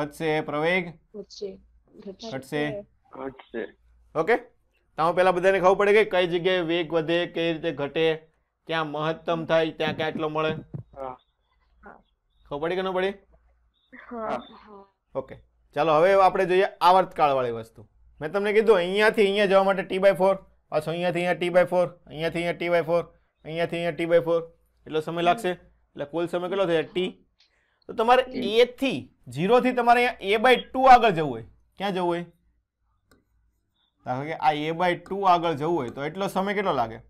વધશે પ્રવેગ ઘટશે ઓકે તો પેલા બધાને ખબર પડે કે કઈ જગ્યાએ વેગ વધે કઈ રીતે ઘટે ક્યાં મહત્તમ થાય ત્યાં ક્યાં એટલો મળે ખબર પડી કે ન પડી ઓકે ચાલો હવે આપણે જોઈએ આવર્તકાળ વાળી વસ્તુ મેં તમને કીધું અહીંયાથી અહીંયા જવા માટે ટી બાય ફોર પાછો અહીંયાથી અહીંયા ટી બાય ફોર અહીંયાથી અહીંયા ટી બાય ફોર અહીંયાથી અહીંયા ટી બાય ફોર એટલો સમય લાગશે એટલે કુલ સમય કેટલો થશે ટી તો તમારે એથી થી ઝીરોથી તમારે અહીંયા એ બાય ટુ આગળ જવું હોય ક્યાં જવું હોય કારણ કે આ એ બાય ટુ આગળ જવું હોય તો એટલો સમય કેટલો લાગે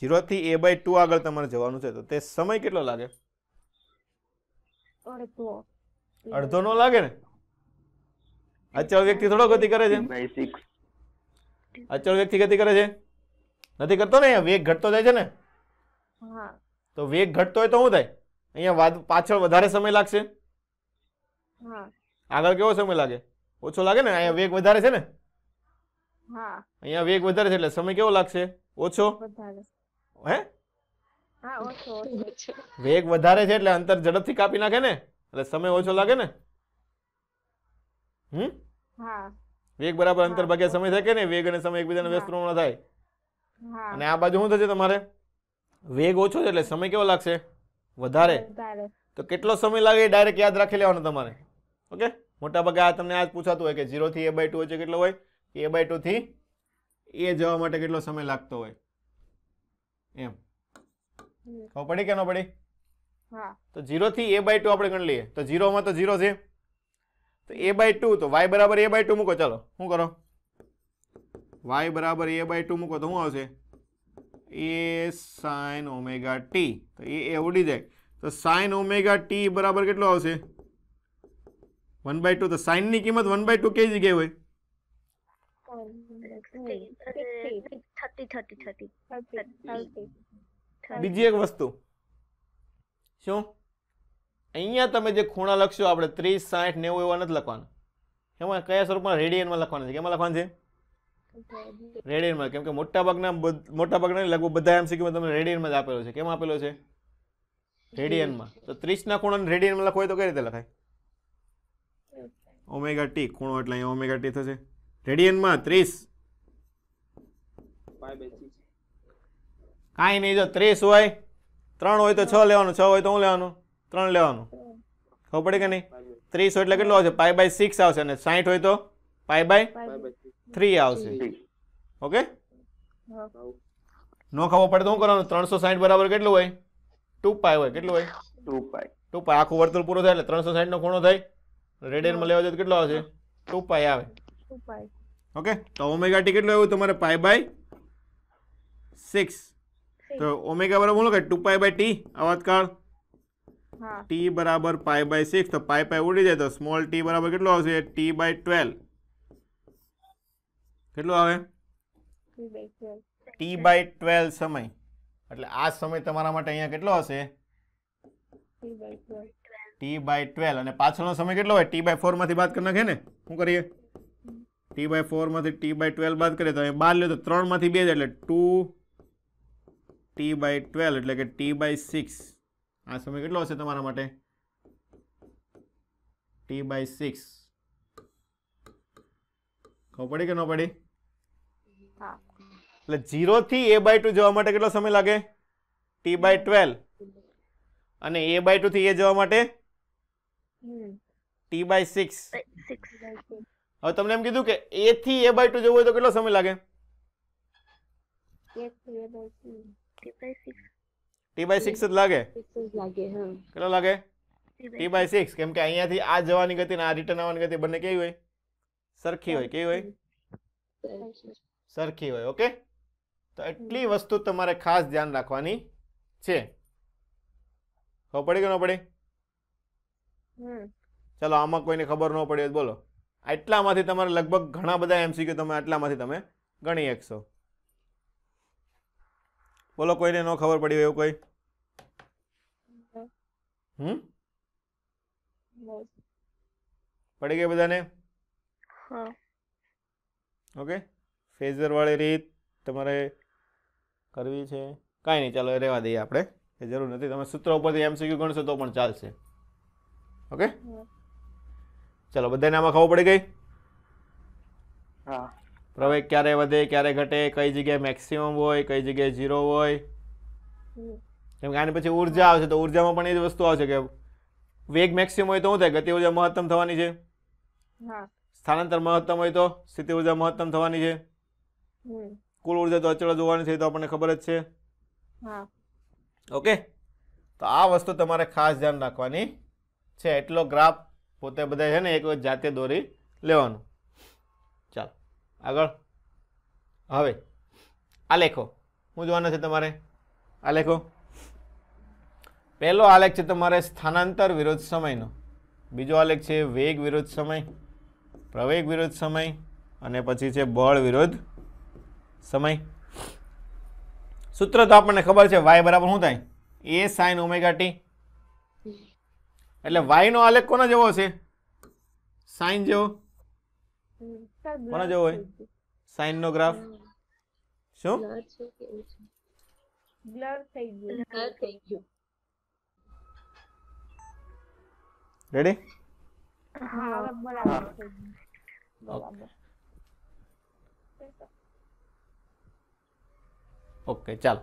જીરો થી એ બાય ટુ આગળ તમારે જવાનું છે તો તે સમય કેટલો લાગે અડધો નો લાગે ને અચળ વ્યક્તિ થોડો ગતિ કરે છે અચળ વ્યક્તિ ગતિ કરે છે નથી કરતો ને વેગ ઘટતો જાય છે ને તો વેગ ઘટતો હોય તો શું થાય અહીંયા પાછળ વધારે સમય લાગશે આગળ કેવો સમય લાગે ઓછો લાગે ને અહીંયા વેગ વધારે છે ને અહીંયા વેગ વધારે છે એટલે સમય કેવો લાગશે ઓછો હે વેગ વધારે છે એટલે અંતર ઝડપથી કાપી નાખે ને એટલે સમય ઓછો લાગે ને હમ વેગ બરાબર અંતર ભાગ્યા સમય થાય કે ને વેગ અને સમય એકબીજાને વ્યસ્ત પ્રમાણમાં થાય અને આ બાજુ શું થશે તમારે વેગ ઓછો છે એટલે સમય કેવો લાગશે વધારે તો કેટલો સમય લાગે એ ડાયરેક્ટ યાદ રાખી લેવાનો તમારે ઓકે મોટા ભાગે આ તમને આજ પૂછાતું હોય કે થી એ બાય ટુ છે કેટલો હોય કે એ બાય થી એ જવા માટે કેટલો સમય લાગતો હોય એમ ખબર પડી કે ન પડી હા તો 0 થી a બાય 2 આપણે ગણ લઈએ તો 0 માં તો 0 છે તો a બાય 2 તો y બરાબર a બાય 2 મૂકો ચાલો શું કરો y બરાબર a બાય 2 મૂકો તો શું આવશે a sin ઓમેગા t તો એ એ ઉડી જાય તો sin ઓમેગા t બરાબર કેટલો આવશે 1 બાય 2 તો sin ની કિંમત 1 બાય 2 કઈ જગ્યાએ હોય થર્ટી થર્ટી થર્ટી બીજી એક વસ્તુ શું અહીંયા તમે જે ખૂણા લખશો આપણે ત્રીસ સાઠ નેવું એવા નથી લખવાના એમાં કયા સ્વરૂપમાં રેડિયનમાં લખવાના છે કેમાં લખવાનું છે રેડિયનમાં કેમ કે મોટાભાગના ભાગના લગભગ બધા એમ શીખ્યું તમે રેડિયનમાં જ આપેલો છે કેમ આપેલો છે રેડિયનમાં તો ત્રીસના ખૂણાને રેડિયનમાં લખો તો કઈ રીતે લખાય ઓમેગા ટી ખૂણો એટલે અહીંયા ઓમેગા ટી થશે રેડિયનમાં ત્રીસ કાંઈ નહીં જો ત્રીસ હોય ત્રણ હોય તો છ લેવાનું છ હોય તો હું લેવાનું ત્રણ લેવાનું ખબર પડે કે નહીં ત્રીસ હોય એટલે કેટલું આવશે પાય બાય સિક્સ આવશે અને સાઈઠ હોય તો પાય બાય થ્રી આવશે ઓકે નો ખબર પડે તો શું કરવાનું ત્રણસો સાહીઠ બરાબર કેટલું હોય ટુ પાય હોય કેટલું હોય ટુ પાય ટુ પાય આખું વર્તુળ પૂરું થાય એટલે ત્રણસો સાહીઠ નો ખૂણો થાય રેડિયનમાં લેવા જાય કેટલો આવશે ટુ પાય આવે ઓકે તો ઓમેગા ટી કેટલું આવ્યું તમારે પાય બાય સિક્સ તો ઓમેગા બરાબર બોલો કે ટુ પાય બાય ટી આ વાત ટી બરાબર પાય બાય સિક્સ તો પાય પાય ઉડી જાય તો સ્મોલ ટી બરાબર કેટલું આવશે ટી બાય ટ્વેલ્વ કેટલું આવે ટી બાય ટ્વેલ્વ સમય એટલે આ સમય તમારા માટે અહીંયા કેટલો હશે ટી બાય ટ્વેલ્વ અને પાછળનો સમય કેટલો હોય ટી બાય ફોરમાંથી બાદ કરી નાખે ને શું કરીએ ટી બાય ફોરમાંથી ટી બાય ટ્વેલ્વ બાદ કરીએ તો અહીંયા બાર લે તો ત્રણમાંથી બે એટલે ટુ ટી બાય ટ્વેલ્વ એટલે કે ટી બાય સિક્સ આ સમય કેટલો હશે તમારા માટે ટી બાય સિક્સ ખબર પડી કે ન પડી એટલે ઝીરો થી એ બાય ટુ જવા માટે કેટલો સમય લાગે ટી બાય ટ્વેલ્વ અને એ બાય ટુ થી એ જવા માટે ટી બાય સિક્સ હવે તમને એમ કીધું કે એ થી એ બાય ટુ જવું હોય તો કેટલો સમય લાગે ટી બાય સિક્સ જ લાગે કેટલો લાગે ટી બાય સિક્સ કેમ કે અહીંયાથી આ જવાની ગતિ ને આ રિટર્ન આવવાની ગતિ બંને કેવી હોય સરખી હોય કેવી હોય સરખી હોય ઓકે તો એટલી વસ્તુ તમારે ખાસ ધ્યાન રાખવાની છે ખબર પડી કે ન પડી ચલો આમાં કોઈને ખબર ન પડી બોલો આટલામાંથી તમારે લગભગ ઘણા બધા એમસીક્યુ તમે આટલામાંથી તમે ગણી શકશો બોલો કોઈને ન ખબર પડી હોય એવું કોઈ હમ પડી ગઈ બધાને ઓકે ફેઝર વાળી રીત તમારે કરવી છે કાંઈ નહીં ચાલો રહેવા દઈએ આપણે એ જરૂર નથી તમે સૂત્ર ઉપરથી એમસીક્યુ ગણશો તો પણ ચાલશે ઓકે ચાલો બધાને આમાં ખબર પડી ગઈ હા પ્રવેગ ક્યારે વધે ક્યારે ઘટે કઈ જગ્યાએ મેક્સિમમ હોય કઈ જગ્યાએ ઝીરો હોય કેમ કે આની પછી ઉર્જા આવશે તો ઉર્જામાં પણ એ જ વસ્તુ આવશે કે વેગ મેક્સિમમ હોય તો શું થાય ગતિ ઉર્જા મહત્તમ થવાની છે સ્થાનાંતર મહત્તમ હોય તો સ્થિતિ ઉર્જા મહત્તમ થવાની છે કુલ ઉર્જા તો અચળ જોવાની છે તો આપણને ખબર જ છે ઓકે તો આ વસ્તુ તમારે ખાસ ધ્યાન રાખવાની છે એટલો ગ્રાફ પોતે બધા છે ને એક જાતે દોરી લેવાનું આગળ હવે આ લેખો હું જોવાનો છે તમારે આ લેખો પહેલો આલેખ છે તમારે સ્થાનાંતર વિરોધ સમયનો બીજો આલેખ છે વેગ વિરોધ સમય પ્રવેગ વિરોધ સમય અને પછી છે બળ વિરોધ સમય સૂત્ર તો આપણને ખબર છે વાય બરાબર શું થાય એ સાઇન ઓમેગા એટલે વાયનો આલેખ કોના જેવો છે સાઇન જેવો કોના જેવો હોય સાઈન નો ગ્રાફ શું બ્લર થઈ ગયું થઈ ગયું રેડી હા બરાબર બરાબર ઓકે ચાલ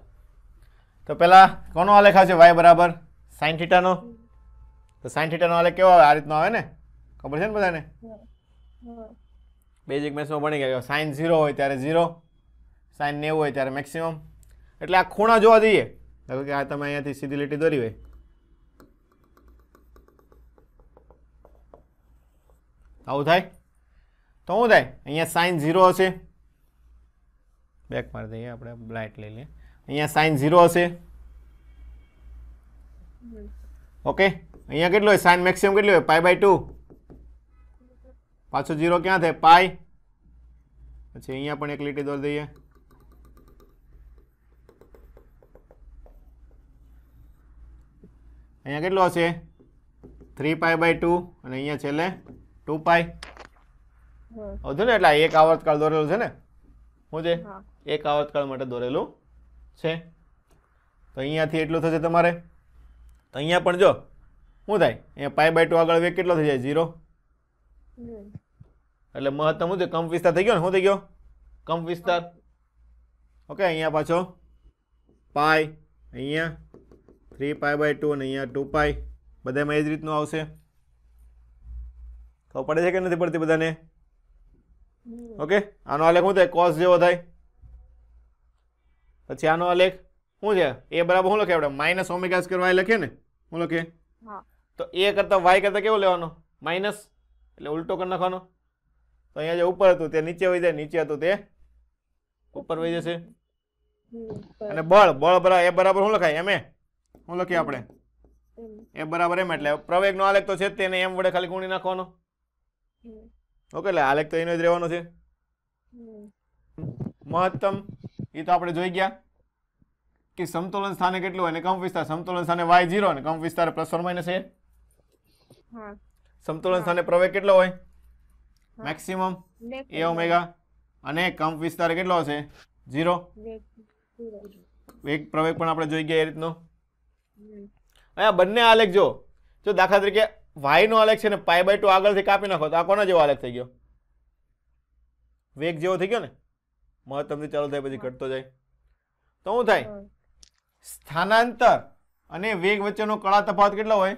તો પહેલાં કોનો આલેખ આવશે વાય બરાબર સાઇન થીટાનો તો સાઇન થીટાનો આલેખ કેવો આવે આ રીતનો આવે ને ખબર છે ને બધાને બેઝિક મેથ્સમાં ભણી ગયા સાઇન ઝીરો હોય ત્યારે ઝીરો સાઇન નેવું હોય ત્યારે મેક્સિમમ એટલે આ ખૂણા જોવા જઈએ ધારો કે આ તમે અહીંયાથી સીધી લીટી દોરી હોય આવું થાય તો શું થાય અહીંયા સાઇન ઝીરો હશે બેક મારી દઈએ આપણે બ્લાઇટ લઈ લઈએ અહીંયા સાઇન ઝીરો હશે ઓકે અહીંયા કેટલું હોય સાઇન મેક્સિમમ કેટલું હોય પાય બાય ટુ પાછો જીરો ક્યાં થાય પાય પછી અહીંયા પણ એક લીટી દોરી દઈએ અહીંયા કેટલો હશે થ્રી પાય બાય ટુ અને અહીંયા છેલ્લે ટુ પાય વધુ ને એટલે એક આવર્તકાળ દોરેલું છે ને શું છે એક આવર્તકાળ માટે દોરેલું છે તો અહીંયાથી એટલું થશે તમારે તો અહીંયા પણ જો શું થાય અહીંયા પાય બાય ટુ આગળ વેગ કેટલો થઈ જાય ઝીરો એટલે મહત્તમ ઉદે કમ વિસ્તાર થઈ ગયો ને હું થઈ ગયો કમ વિસ્તાર ઓકે અહીંયા પાછો પાઈ અહીંયા 3 પાઈ બાય 2 અને અહીંયા 2 પાઈ બધેમાં એ જ રીત નું આવશે આવો પડે છે કે નથી પડતી બધાને ઓકે આનો આલેખ હું તો કોસ જેવો થાય પછી આનો આલેખ શું છે a બરાબર હું લખી આપણે માઈનસ ઓમેગા સ્ક્વેર વાય લખ્યું ને હું લખે હા તો a કરતાં y કરતાં કેવો લેવાનો માઈનસ એટલે ઉલટો કરી નાખવાનો તો અહીંયા જે ઉપર હતું તે નીચે વહી જાય નીચે હતું તે ઉપર વહી જશે અને બળ બળ બરાબર એ બરાબર શું લખાય એમ એ શું લખીએ આપણે એ બરાબર એમ એટલે પ્રવેગનો આલેખ તો છે તેને એમ વડે ખાલી ગુણી નાખવાનો ઓકે એટલે આલેખ તો એનો જ રહેવાનો છે મહત્તમ એ તો આપણે જોઈ ગયા કે સમતોલન સ્થાને કેટલું હોય અને કંપ વિસ્તાર સમતોલન સ્થાને વાય જીરો અને કંપ વિસ્તાર પ્લસ વન માઇનસ એ હા સમતુલન સ્થાને પ્રવેગ કેટલો હોય મેક્સિમમ એ ઓમેગા અને કંપ વિસ્તાર કેટલો હશે ઝીરો વેગ પ્રવેગ પણ આપણે જોઈ ગયા એ રીતનો અહીંયા બંને આલેખ જો જો દાખલા તરીકે વાયનો આલેખ છે ને પાય બાય ટુ આગળથી કાપી નાખો તો આ કોનો જેવો આલેખ થઈ ગયો વેગ જેવો થઈ ગયો ને મહત્તમથી ચાલુ થાય પછી ઘટતો જાય તો શું થાય સ્થાનાંતર અને વેગ વચ્ચેનો કળા તફાવત કેટલો હોય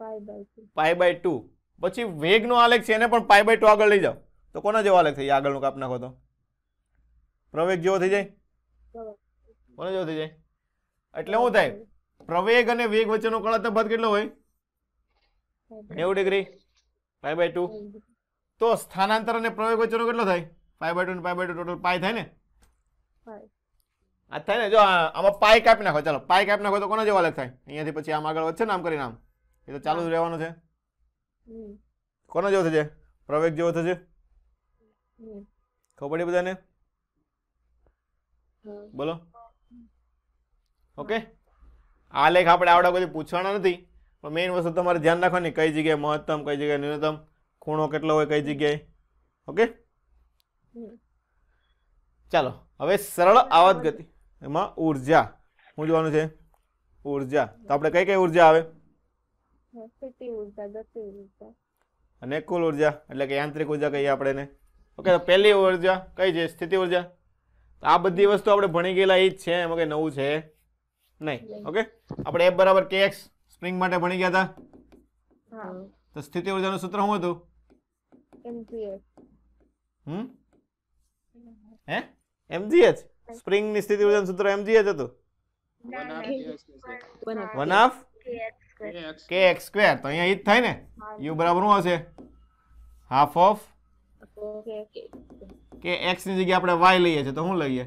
પાય બાય ટુ પછી વેગનો આલેખ છે એને પણ પાય બાય ટુ આગળ લઈ જાઓ તો કોના જેવો આલેખ થઈ જાય આગળનું કાપ નાખો તો પ્રવેગ જેવો થઈ જાય કોના જેવો થઈ જાય એટલે શું થાય પ્રવેગ અને વેગ વચ્ચેનો કળાત્મક ભાગ કેટલો હોય નેવું ડિગ્રી પાય બાય ટુ તો સ્થાનાંતર અને પ્રવેગ વચ્ચેનો કેટલો થાય પાય બાય ટુ ને pi by two total pi થાય ને આ થાય ને જો આમાં પાય કાપી નાખો ચાલો પાય કાપી નાખો તો કોના જેવો અલગ થાય અહીંયાથી પછી આમ આગળ વધશે ને આમ કરીને આમ એ તો ચાલુ જ રહેવાનું છે કોનો જેવો થશે પ્રવેગ જેવો થશે ખબર પડી બધાને બોલો ઓકે આ લેખ આપણે આવડા બધી પૂછવાના નથી પણ મેઇન વસ્તુ તમારે ધ્યાન રાખવાની કઈ જગ્યાએ મહત્તમ કઈ જગ્યાએ ન્યૂનતમ ખૂણો કેટલો હોય કઈ જગ્યાએ ઓકે ચાલો હવે સરળ આવત ગતિ એમાં ઉર્જા હું જોવાનું છે ઉર્જા તો આપણે કઈ કઈ ઉર્જા આવે અને કુલ ઉર્જા એટલે કે યાંત્રિક ઉર્જા કહીએ આપણે ને ઓકે પહેલી ઉર્જા કઈ છે સ્થિતિ ઉર્જા તો આ બધી વસ્તુ આપણે ભણી ગયેલા એ જ છે એમાં કંઈ નવું છે નહીં ઓકે આપણે એફ બરાબર કે એક્સ સ્પ્રિંગ માટે ભણી ગયા હતા તો સ્થિતિ ઉર્જાનું સૂત્ર શું હતું હમ હે એમજીએચ સ્પ્રિંગની સ્થિતિ ઉર્જાનું સૂત્ર એમજીએચ હતું one of k x square તો અહીંયા ઈ જ થાય ને યુ બરાબર શું હશે હાફ ઓફ કે એક્સ ની જગ્યાએ આપણે વાય લઈએ છીએ તો શું લઈએ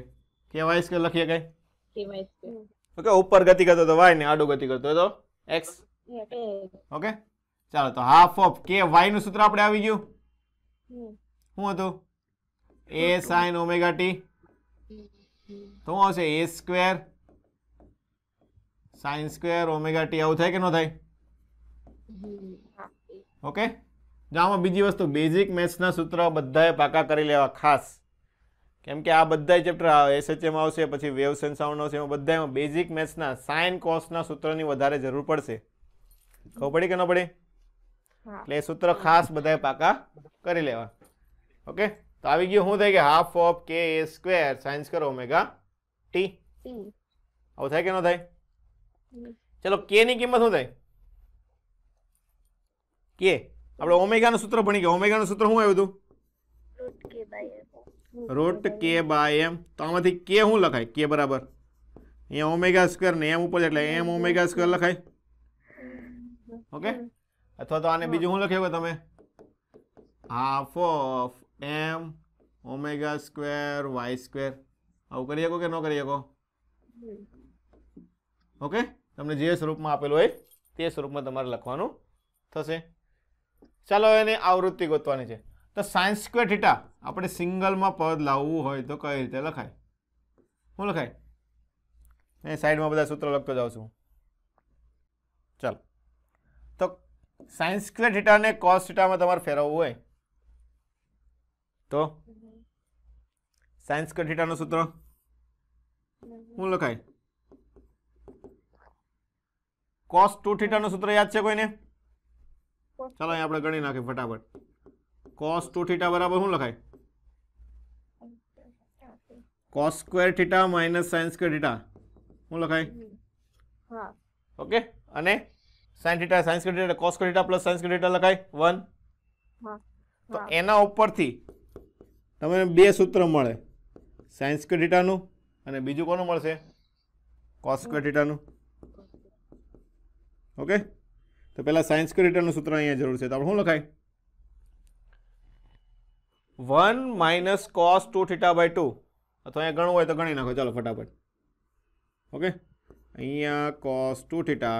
કે વાય સ્ક્વેર લખીએ કઈ ઓકે ઉપર ગતિ કરતો તો વાય ને આડું ગતિ કરતો તો એક્સ ઓકે ચાલો તો હાફ ઓફ કે વાય નું સૂત્ર આપણે આવી ગયું શું હતું એ સાઈન ઓમેગા ટી તો શું આવશે A square sine square omega t આવું થાય કે ન થાય ઓકે જો આમાં બીજી વસ્તુ બેઝિક મેથ્સના સૂત્ર બધાએ પાકા કરી લેવા ખાસ કેમ કે આ બધા ચેપ્ટર એસએચએમ આવશે પછી વેવ સેન્સાઉન્ડ આવશે એમાં બધામાં બેઝિક મેથ્સના સાઇન કોસ્ટના સૂત્રની વધારે જરૂર પડશે ખબર પડી કે ન પડી એટલે એ સૂત્ર ખાસ બધાએ પાકા કરી લેવા ઓકે તો આવી ગયું શું થાય કે half of k A square sine square omega t આવું થાય કે ન થાય ચલો કે ની કિંમત શું થાય કે આપણે ઓમેગાનું સૂત્ર ભણી ગયા ઓમેગાનું સૂત્ર શું આવ્યું હતું રૂટ કે બાય એમ તો આમાંથી કે શું લખાય કે બરાબર અહીંયા ઓમેગા સ્કવેર ને એમ ઉપર એટલે એમ ઓમેગા સ્ક્વેર લખાય ઓકે અથવા તો આને બીજું શું લખ્યું તમે half of m omega square y square આવું કરી શકો કે ન કરી શકો ઓકે તમને જે સ્વરૂપમાં આપેલું હોય તે સ્વરૂપમાં તમારે લખવાનું થશે ચાલો એને આવૃત્તિ ગોતવાની છે તો સાયન્સ સ્ક્વેર થીટા આપણે સિંગલમાં પદ લાવવું હોય તો કઈ રીતે લખાય શું લખાય એ સાઈડમાં બધા સૂત્રો લખતો જાઉં છું ચાલો તો સાયન્સ સ્ક્વેર થીટાને કોસ થીટામાં તમારે ફેરવવું હોય તો સાયન્સ સ્ક્વેર થીટાનું સૂત્ર શું લખાય કોસ ટુ થીટાનું સૂત્ર યાદ છે કોઈને ચાલો અહીં આપણે ગણી નાખીએ ફટાફટ કોસ ટુ થીટા બરાબર શું લખાય cos square theta minus sine square શું લખાય ઓકે અને sine theta sine square theta cos square theta plus sine square theta લખાય વન તો એના ઉપરથી તમને બે સૂત્ર મળે સાઇન સ્ક્વેર થીટાનું અને બીજું કોનું મળશે કોસ સ્ક્વેર થીટાનું ઓકે તો પહેલાં સાયન્સ કે સૂત્ર અહીંયા જરૂર છે તો આપણે શું લખાય one minus cos two theta by two અથવા અહીંયા ગણવું હોય તો ગણી નાખો ચાલો ફટાફટ ઓકે અહીંયા કોસ ટુ થીટા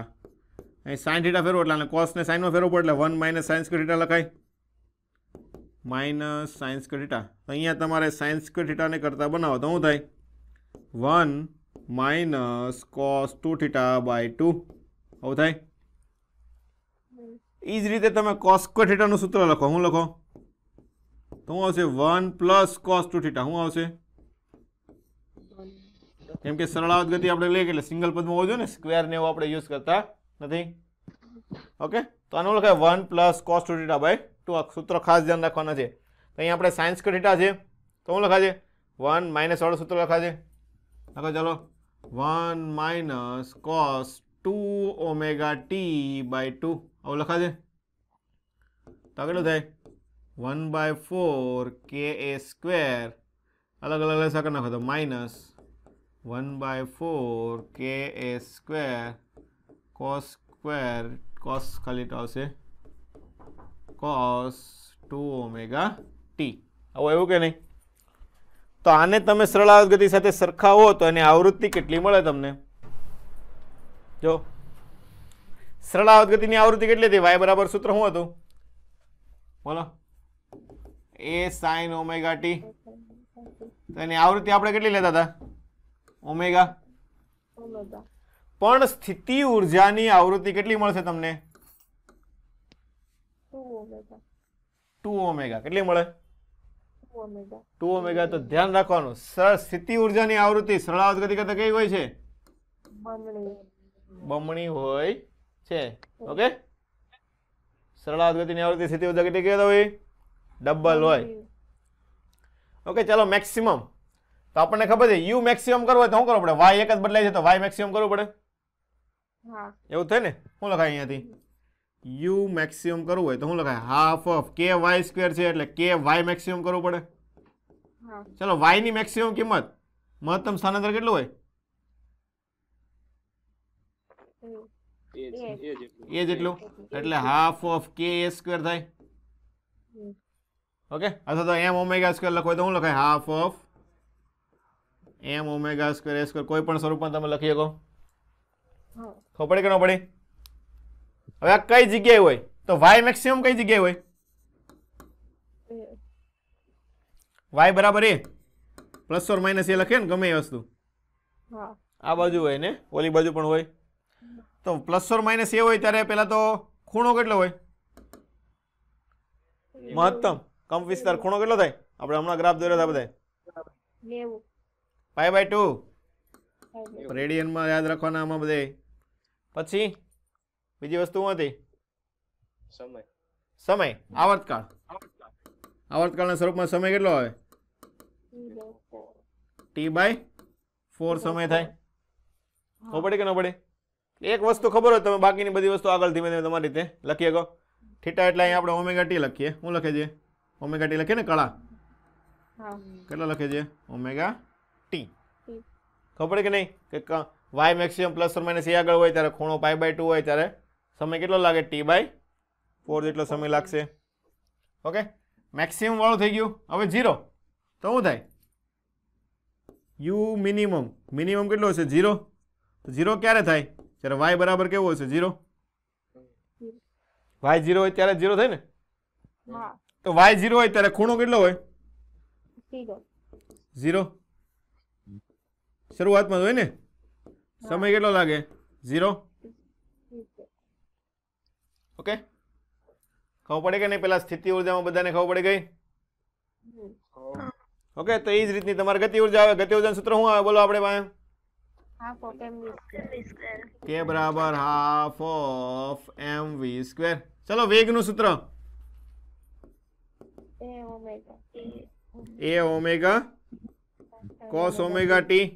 અહીં સાઇન થીટા ફેરવો એટલે અને કોસને સાઇનમાં ફેરવો પડે એટલે વન માઇનસ સાયન્સ કે થીટા લખાય માઇનસ સાયન્સ કે થીટા અહીંયા તમારે સાયન્સ કે કરતાં બનાવો તો શું થાય one minus cos two theta by two આવું થાય ઈઝલી તે તમે cos 2theta નું સૂત્ર લખો હું લખો તો આવશે 1 + cos 2theta હું આવશે એમ કે સરળ આવત ગતિ આપણે લે કે સિંગલ પદમાં હોય જો ને સ્ક્વેર ને ઓ આપણે યુઝ કરતા નથી ઓકે તો આનું લખાય 1 + cos 2theta / 2 સૂત્ર ખાસ ધ્યાન રાખવાનું છે તો અહીં આપણે sin 2theta છે તો હું લખાજે 1 - ઓ સૂત્ર લખાજે નકર જલ્લો 1 - cos 2 ઓમેગા t / 2 આવું લખાશે તો કેટલું થાય one by four k A square અલગ અલગ લસા કરી નાખો તો minus one by four k A square cos square cos ખાલી આવશે કોસ ટુ ઓમેગા ટી આવું એવું કે નહીં તો આને તમે સરળ ગતિ સાથે સરખાવો તો એની આવૃત્તિ કેટલી મળે તમને જો સરળ અવગતિની આવૃત્તિ કેટલી હતી વાય બરાબર સૂત્ર શું હતું બોલો એ સાઈન ઓમેગા ટી તો એની આવૃત્તિ આપણે કેટલી લેતા હતા ઓમેગા પણ સ્થિતિ ઉર્જાની આવૃત્તિ કેટલી મળશે તમને ટુ ઓમેગા કેટલી મળે ટુ ઓમેગા તો ધ્યાન રાખવાનું સર સ્થિતિ ઉર્જાની આવૃત્તિ સરળાવત ગતિ કરતા કઈ હોય છે બમણી હોય છે ઓકે સરળ ગતિની આવૃત્તિ સ્થિતિ ઉદ્દગતિ કેટલી હોય ડબલ હોય ઓકે ચાલો મેક્સિમમ તો આપણને ખબર છે યુ મેક્સિમમ કરવો હોય તો શું કરવું પડે વાય એક જ બદલાય છે તો વાય મેક્સિમમ કરવું પડે હા એવું થાય ને શું લખાય અહીંયાથી યુ મેક્સિમમ કરવું હોય તો શું લખાય half of k y square છે એટલે કે વાય મેક્સિમમ કરવું પડે ચલો વાય ની મેક્સિમમ કિંમત મહત્તમ સ્થાનાંતર કેટલું હોય એ જેટલું એટલે half of k A square થાય ઓકે અથવા તો એમ ઓમેગા સ્ક્વેર લખો તો હું લખાય half of m omega square A square કોઈ પણ સ્વરૂપમાં તમે લખી શકો ખબર પડે કે ન પડે હવે આ કઈ જગ્યાએ હોય તો વાય મેક્સિમમ કઈ જગ્યાએ હોય વાય બરાબર એ પ્લસ ઓર માઇનસ એ લખે ને ગમે એ વસ્તુ આ બાજુ હોય ને ઓલી બાજુ પણ હોય તો પ્લસ ઓર માઇનસ એ હોય ત્યારે પહેલાં તો ખૂણો કેટલો હોય મહત્તમ કંપ વિસ્તાર ખૂણો કેટલો થાય આપણે હમણાં ગ્રાફ દોર્યો હતા બધા પાય બાય ટુ રેડિયનમાં યાદ રાખવાના આમાં બધે પછી બીજી વસ્તુ શું હતી સમય સમય આવર્તકાળ આવર્તકાળના સ્વરૂપમાં સમય કેટલો હોય ટી બાય ફોર સમય થાય ખબર પડે કે ન પડે એક વસ્તુ ખબર હોય તમે બાકીની બધી વસ્તુ આગળ ધીમે ધીમે તમારી રીતે લખીએ કહો થીટા એટલે અહીંયા આપણે ઓમેગા ટી લખીએ હું લખે છે ઓમેગા ટી લખીએ ને કળા કેટલા લખે છે ઓમેગા ટી ખબર પડે કે નહીં કે y maximum plus or minus A આગળ હોય ત્યારે ખૂણો પાય બાય ટુ હોય ત્યારે સમય કેટલો લાગે ટી બાય ફોર જેટલો સમય લાગશે ઓકે મેક્સિમમ વાળું થઈ ગયું હવે ઝીરો તો શું થાય યુ મિનિમમ મિનિમમ કેટલો હશે ઝીરો તો ઝીરો ક્યારે થાય જ્યારે વાય બરાબર કેવો હશે ઝીરો વાય ઝીરો હોય ત્યારે ઝીરો થાય ને તો વાય ઝીરો હોય ત્યારે ખૂણો કેટલો હોય ઝીરો શરૂઆતમાં હોય ને સમય કેટલો લાગે ઝીરો ઓકે ખબર પડે કે નહીં પેલા સ્થિતિ ઉર્જામાં બધાને ખબર પડી ગઈ ઓકે તો એ જ રીતની તમારી ગતિ ઉર્જા આવે ગતિ ઉર્જાનું સૂત્ર શું આવે બોલો આપણે પાસે કે બરાબર half of m v square ચલો વેગનું સૂત્ર A omega cos omega t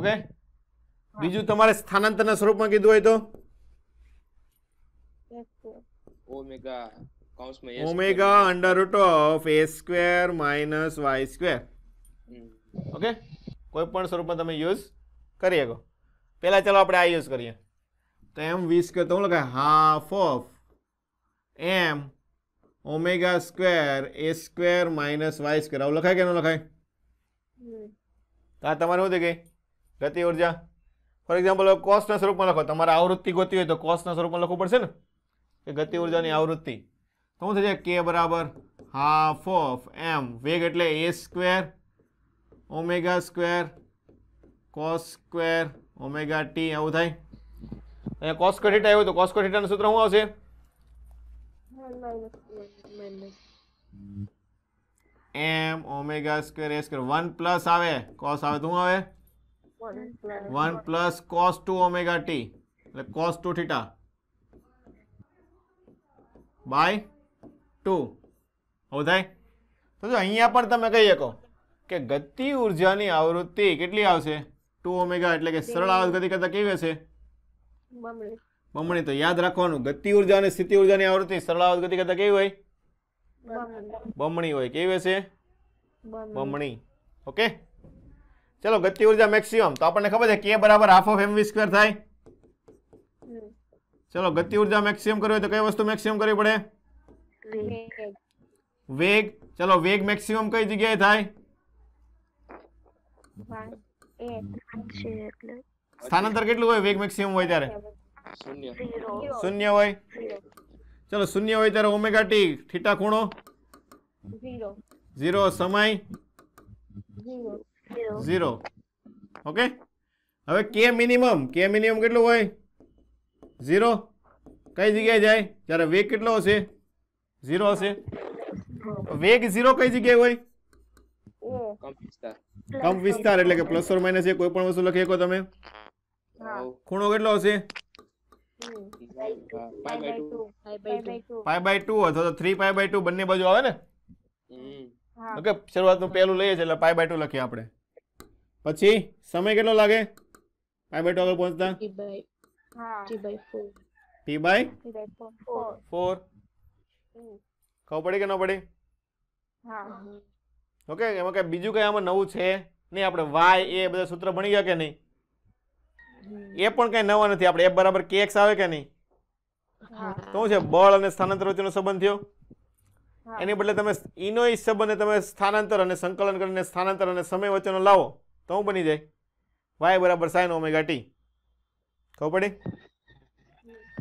okay બીજું તમારે સ્થાનાંતરના સ્વરૂપમાં કીધું હોય તો omega omega under root of A square minus y square okay કોઈપણ સ્વરૂપમાં તમે યુઝ કરી શકો પહેલા ચાલો આપણે આ યુઝ કરીએ તો એમ v² તો હું લખાય half of m ω² a² - y² આવું લખાય કેનો લખાય કા તમારું હોતે કે ગતિ ઉર્જા ફોર એક્ઝામ્પલ કોસના સ્વરૂપમાં લખો તમારું આવૃત્તિ ગોતી હોય તો કોસના સ્વરૂપમાં લખવું પડશે ને કે ગતિ ઉર્જાની આવૃત્તિ તો હું થઈ જાય k = 1/2 m वेग એટલે a² omega square cos square omega t આવું થાય અહીંયા કોસ સ્ક્વેર થીટા આવ્યો તો કોસ સ્ક્વેર થીટાનું સૂત્ર શું આવશે એમ ઓમેગા સ્ક્વેર એ સ્ક્વેર વન પ્લસ આવે કોસ આવે તો શું આવે one plus cos two omega t એટલે cos two theta by two આવું થાય તો અહીંયા પણ તમે કહી શકો કે ગતિ ઉર્જાની આવૃત્તિ કેટલી આવશે ટુ ઓમેગા એટલે કે સરળ આવૃત્તિ ગતિ કરતા કેવી હશે બમણી તો યાદ રાખવાનું ગતિ ઉર્જા અને સ્થિતિ ઉર્જાની આવૃત્તિ સરળ આવૃત્તિ ગતિ કરતા કેવી હોય બમણી હોય કેવી હશે બમણી ઓકે ચલો ગતિ ઉર્જા મેક્સિમમ તો આપણને ખબર છે કે બરાબર હાફ ઓફ એમવી સ્ક્વેર થાય ચલો ગતિ ઉર્જા મેક્સિમમ કરવી હોય તો કઈ વસ્તુ મેક્સિમમ કરવી પડે વેગ ચલો વેગ મેક્સિમમ કઈ જગ્યાએ થાય સ્થાનાંતર કેટલું હોય વેગ મેક્સિમમ હોય ત્યારે શૂન્ય શૂન્ય હોય ચલો શૂન્ય હોય ત્યારે ઓમેગા ટી થીટા ખૂણો ઝીરો સમય ઝીરો ઓકે હવે કે મિનિમમ કે મિનિમમ કેટલું હોય ઝીરો કઈ જગ્યાએ જાય જ્યારે વેગ કેટલો હશે ઝીરો હશે વેગ ઝીરો કઈ જગ્યાએ હોય કમ વિસ્તાર એટલે કે પ્લસ ઓર માઇનસ એક કોઈ પણ વસ્તુ લખી શકો તમે ખૂણો કેટલો હશે પાય બાય ટુ અથવા તો થ્રી પાય બાય ટુ બંને બાજુ આવે ને ઓકે શરૂઆત શરૂઆતનું પહેલું લઈએ છે એટલે પાય બાય ટુ લખીએ આપણે પછી સમય કેટલો લાગે પાય બાય ટુ આગળ પહોંચતા ટી બાય ફોર ખબર પડી કે ન પડી ઓકે એમાં કંઈ બીજું કંઈ આમાં નવું છે નહીં આપણે વાય એ બધા સૂત્ર ભણી ગયા કે નહીં એ પણ કંઈ નવા નથી આપણે એ બરાબર કે આવે કે નહીં તો છે બળ અને સ્થાનાંતર વચ્ચેનો સંબંધ થયો એની બદલે તમે ઈનો ઈ સંબંધને તમે સ્થાનાંતર અને સંકલન કરીને સ્થાનાંતર અને સમય વચ્ચેનો લાવો તો હું બની જાય વાય બરાબર સાઈન ઓમેગા ટી ખબર પડી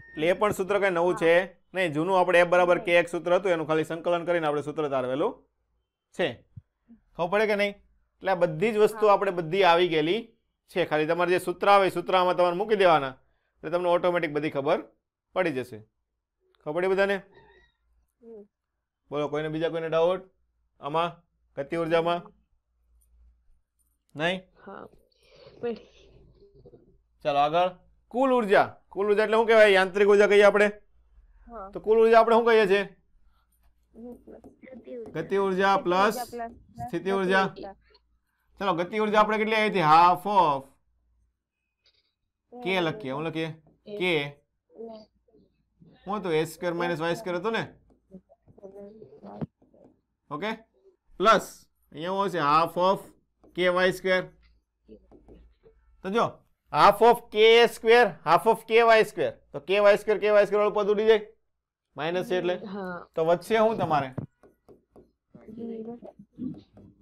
એટલે એ પણ સૂત્ર કંઈ નવું છે નહીં જૂનું આપણે એ બરાબર કે એક સૂત્ર હતું એનું ખાલી સંકલન કરીને આપણે સૂત્ર તારવેલું છે ખબર પડે કે નહીં એટલે આ બધી જ વસ્તુ આપણે બધી આવી ગયેલી છે ખાલી તમારે જે સૂત્ર આવે સૂત્રમાં તમારે મૂકી દેવાના એટલે તમને ઓટોમેટિક બધી ખબર પડી જશે ખબર પડી બધાને બોલો કોઈને બીજા કોઈને ડાઉટ આમાં ગતિ ઉર્જામાં નહીં ચાલો આગળ કુલ ઉર્જા કુલ ઉર્જા એટલે શું કહેવાય યાંત્રિક ઉર્જા કહીએ આપણે તો કુલ ઉર્જા આપણે શું કહીએ છીએ गति ऊर्जा प्लस स्थिति ऊर्जा चलो गति ऊर्जा अपने के आई थी हाफ ऑफ के लखी हूँ लखी के हूँ तो A square minus y square तो ने ओके प्लस अँ से half of k y square तो जो half of k square half of k y square तो k y square k y square पद उड़ी जाए माइनस एट तो वे हूँ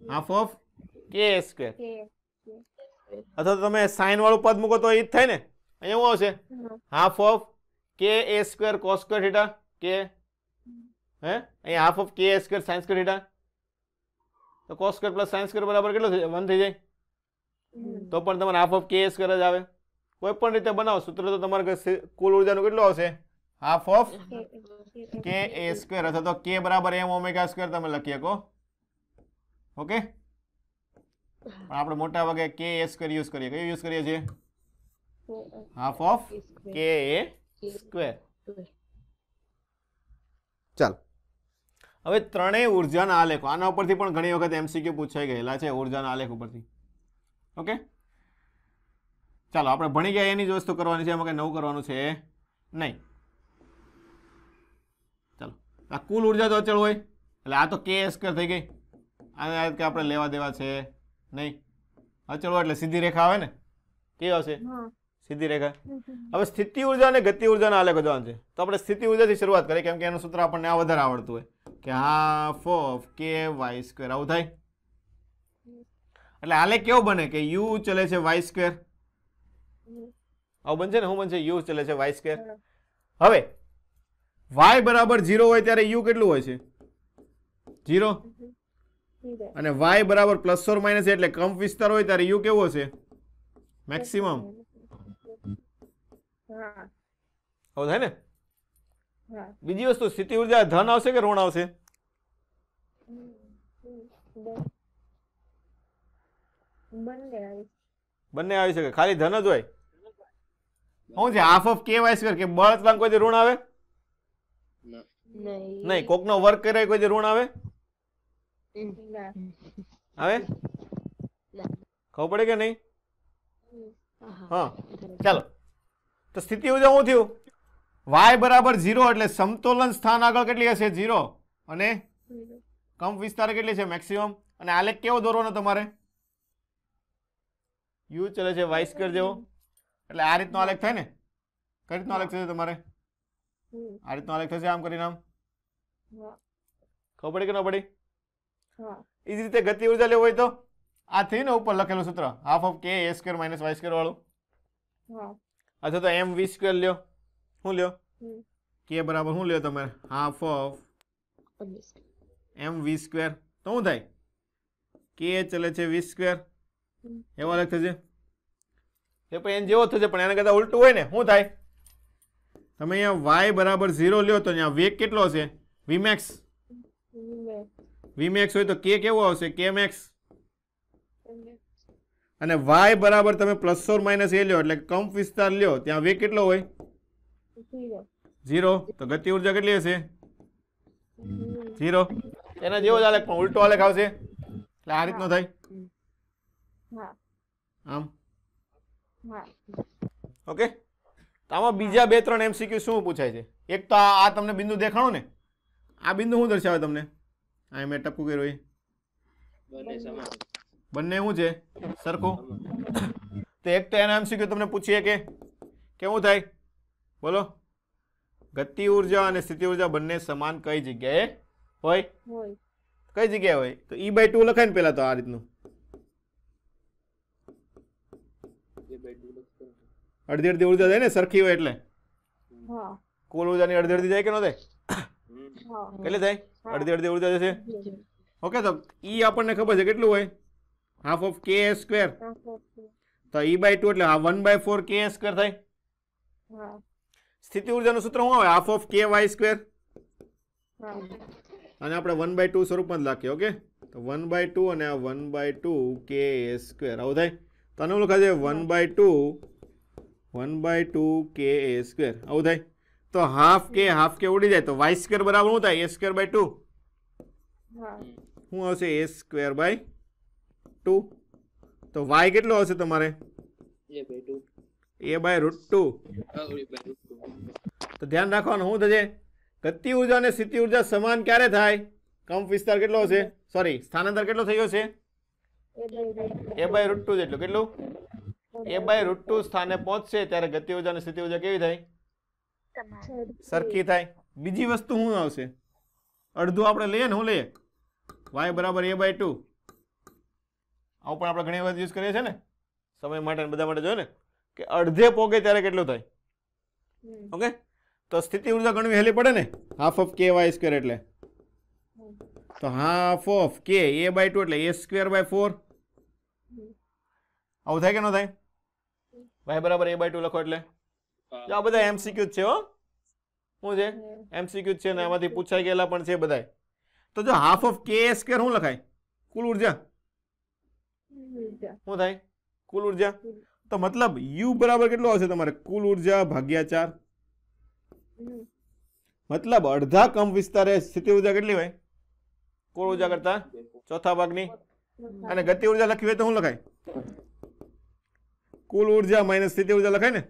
હાફ ઓફ કે સ્ક્વેર અથવા તો તમે સાઈન વાળું પદ મૂકો તો એ જ થાય ને અહીંયા હું આવશે half of k A square cos square theta કે હે અહીંયા half of k square sine square theta તો cos square plus sine square બરાબર કેટલો થઈ વન થઈ જાય તો પણ તમારે half of k A square જ આવે કોઈ પણ રીતે બનાવો સૂત્ર તો તમારે કુલ ઉર્જાનું કેટલું આવશે half of k A square અથવા તો કે બરાબર એમ ઓમેગા સ્ક્વેર તમે લખી શકો ઓકે પણ આપણે મોટા ભાગે કે એ સ્ક્વેર યુઝ કરીએ કયો યુઝ કરીએ છીએ half of k A square ચાલો હવે ત્રણેય ઉર્જાના આલેખો આના ઉપરથી પણ ઘણી વખત એમસીક્યુ પૂછાઈ ગયેલા છે ઉર્જાના આલેખ ઉપરથી ઓકે ચાલો આપણે ભણી ગયા એની જ વસ્તુ કરવાની છે એમાં કંઈ નવું કરવાનું છે નહીં આ કુલ ઉર્જા તો અચળ હોય એટલે આ તો કે સ્કવેર થઈ ગઈ આને કે આપણે લેવા દેવા છે નહીં અચળ હોય એટલે સીધી રેખા આવે ને કે આવશે સીધી રેખા હવે સ્થિતિ ઉર્જા અને ગતિ ઉર્જાના અલગ ગોદવાન છે તો આપણે સ્થિતિ ઉર્જાથી શરૂઆત કરીએ કેમ કે એનું સૂત્ર આપણને આ વધારે આવડતું હોય કે હા ઓફ કે વાય સ્ક્વેર આવું થાય એટલે હાલે કેવું બને કે યુ ચલે છે વાય સ્ક્વેર આવું બનશે ને શું બનશે યુ ચલે છે વાય સ્ક્વેર હવે વાય બરાબર ઝીરો હોય ત્યારે યુ કેટલું હોય છે ઝીરો અને વાય બરાબર પ્લસ ઓર માઇનસ એટલે કમ વિસ્તાર હોય ત્યારે યુ કેવો હશે મેક્સિમમ આવું થાય ને બીજી વસ્તુ સ્થિતિ ઉર્જા ધન આવશે કે ઋણ આવશે બંને આવી શકે ખાલી ધન જ હોય શું છે half of k y square કે બળ કોઈ ઋણ આવે નહીં નહીં કોકનો વર્ક કરે કોઈ ઋણ આવે આવે ખબર પડે કે નહીં હા ચાલો તો સ્થિતિ ઉજા હું થયું વાય બરાબર ઝીરો એટલે સમતોલન સ્થાન આગળ કેટલી હશે ઝીરો અને કંપ વિસ્તાર કેટલી છે મેક્સિમમ અને આલેખ કેવો દોરવાનો તમારે યુ ચલે છે વાઇસ્કર જેવો એટલે આ રીતનો આલેખ થાય ને કઈ રીતનો આલેખ થશે તમારે આ રીતનું આલેખ થશે આમ કરીને આમ ખબર પડી કે ન પડી એ જ રીતે ગતિ ઉર્જા લેવું હોય તો આ થઈને ઉપર લખેલું સૂત્ર half of k A square minus y square વાળું અથવા તો એમ વી સ્ક્વેર લ્યો શું લ્યો કે બરાબર શું લ્યો તમે half of m v square તો શું થાય કે ચલે છે વી સ્ક્વેર એવા અલગ થશે એ પણ એન જેવો થશે પણ એના કરતાં ઉલટું હોય ને શું થાય તમે અહીંયા વાય બરાબર ઝીરો લ્યો તો અહીંયા વેગ કેટલો છે વીમેક્સ વીમેક્સ હોય તો કે કેવો આવશે કેમેક્સ અને વાય બરાબર તમે પ્લસ ઓર માઇનસ એ લ્યો એટલે કંપ વિસ્તાર લ્યો ત્યાં વેગ કેટલો હોય ઝીરો તો ગતિ ઉર્જા કેટલી હશે ઝીરો એના જેવો જ આલેખ પણ ઉલટો આલેખ આવશે એટલે આ રીતનો થાય આમ ઓકે તો આમાં બીજા બે ત્રણ એમસીક્યુ શું પૂછાય છે એક તો આ તમને બિંદુ દેખાણો ને આ બિંદુ શું દર્શાવે તમને આ મેં ટપકું કર્યું એ બંને શું છે સરખું તો એક તો એના એમસીક્યુ તમને પૂછીએ કે કેવું થાય બોલો ગતિ ઉર્જા અને સ્થિતિ ઉર્જા બંને સમાન કઈ જગ્યાએ હોય કઈ જગ્યાએ હોય તો ઈ બાય ટુ લખાય ને પેલા તો આ રીતનું અડધી અડધી ઉર્જા જાય ને સરખી હોય એટલે કુલ ઉર્જાની અડધી અડધી જાય કે ન થાય કેટલી થાય અડધી અડધી ઉર્જા જશે ઓકે તો ઈ આપણને ખબર છે કેટલું હોય હાફ ઓફ કે સ્ક્વેર તો ઈ બાય ટુ એટલે one by four k square થાય સ્થિતિ ઉર્જાનું સૂત્ર શું આવે half of k y square અને આપણે વન બાય ટુ સ્વરૂપમાં જ લખીએ ઓકે તો વન બાય ટુ અને આ one by two k square આવું થાય તો આનું લખાશે one by two one by two k A square આવું થાય તો હાફ કે હાફ કે ઉડી જાય તો વાય સ્ક્વેર બરાબર શું થાય એ સ્ક્વેર બાય ટુ શું હશે એ સ્ક્વેર બાય ટુ તો વાય કેટલો હશે તમારે એ બાય રૂટ ટુ તો ધ્યાન રાખવાનું શું થશે ગતિ ઉર્જા અને સ્થિતિ ઉર્જા સમાન ક્યારે થાય કંપ વિસ્તાર કેટલો હશે સોરી સ્થાનાંતર કેટલો થયો છે એ બાય રૂટ ટુ જેટલું કેટલું એ બાય રૂટ ટુ સ્થાને પહોંચશે ત્યારે ગતિ ઉર્જા અને સ્થિતિ ઉર્જા કેવી થાય સરખી થાય બીજી વસ્તુ શું આવશે અડધું આપણે લઈએ ને હું લઈએ વાય બરાબર એ બાય ટુ આવું પણ આપણે ઘણી વાર યુઝ કરીએ છીએ ને સમય માટે બધા માટે જોઈએ ને કે અડધે પોગે ત્યારે કેટલું થાય ઓકે તો સ્થિતિ ઉર્જા ગણવી હેલી પડે ને half of k y square એટલે તો half of k A by two એટલે એ સ્ક્વેર બાય ફોર આવું થાય કે ન થાય વાય બરાબર એ બાય ટુ લખો એટલે આ બધા એમસીક્યુ છે હો શું છે એમસીક્યુ છે ને આમાંથી પૂછાઈ ગયેલા પણ છે બધાય તો જો હાફ ઓફ કે સ્ક્વેર શું લખાય કુલ ઉર્જા શું થાય કુલ ઉર્જા તો મતલબ યુ બરાબર કેટલો આવશે તમારે કુલ ઉર્જા ભાગ્યા ચાર મતલબ અડધા કમ વિસ્તારે સ્થિતિ ઉર્જા કેટલી હોય કુલ ઉર્જા કરતા ચોથા ભાગની અને ગતિ ઉર્જા લખી હોય તો શું લખાય કુલ ઉર્જા માઇનસ સ્થિતિ ઉર્જા લખાય ને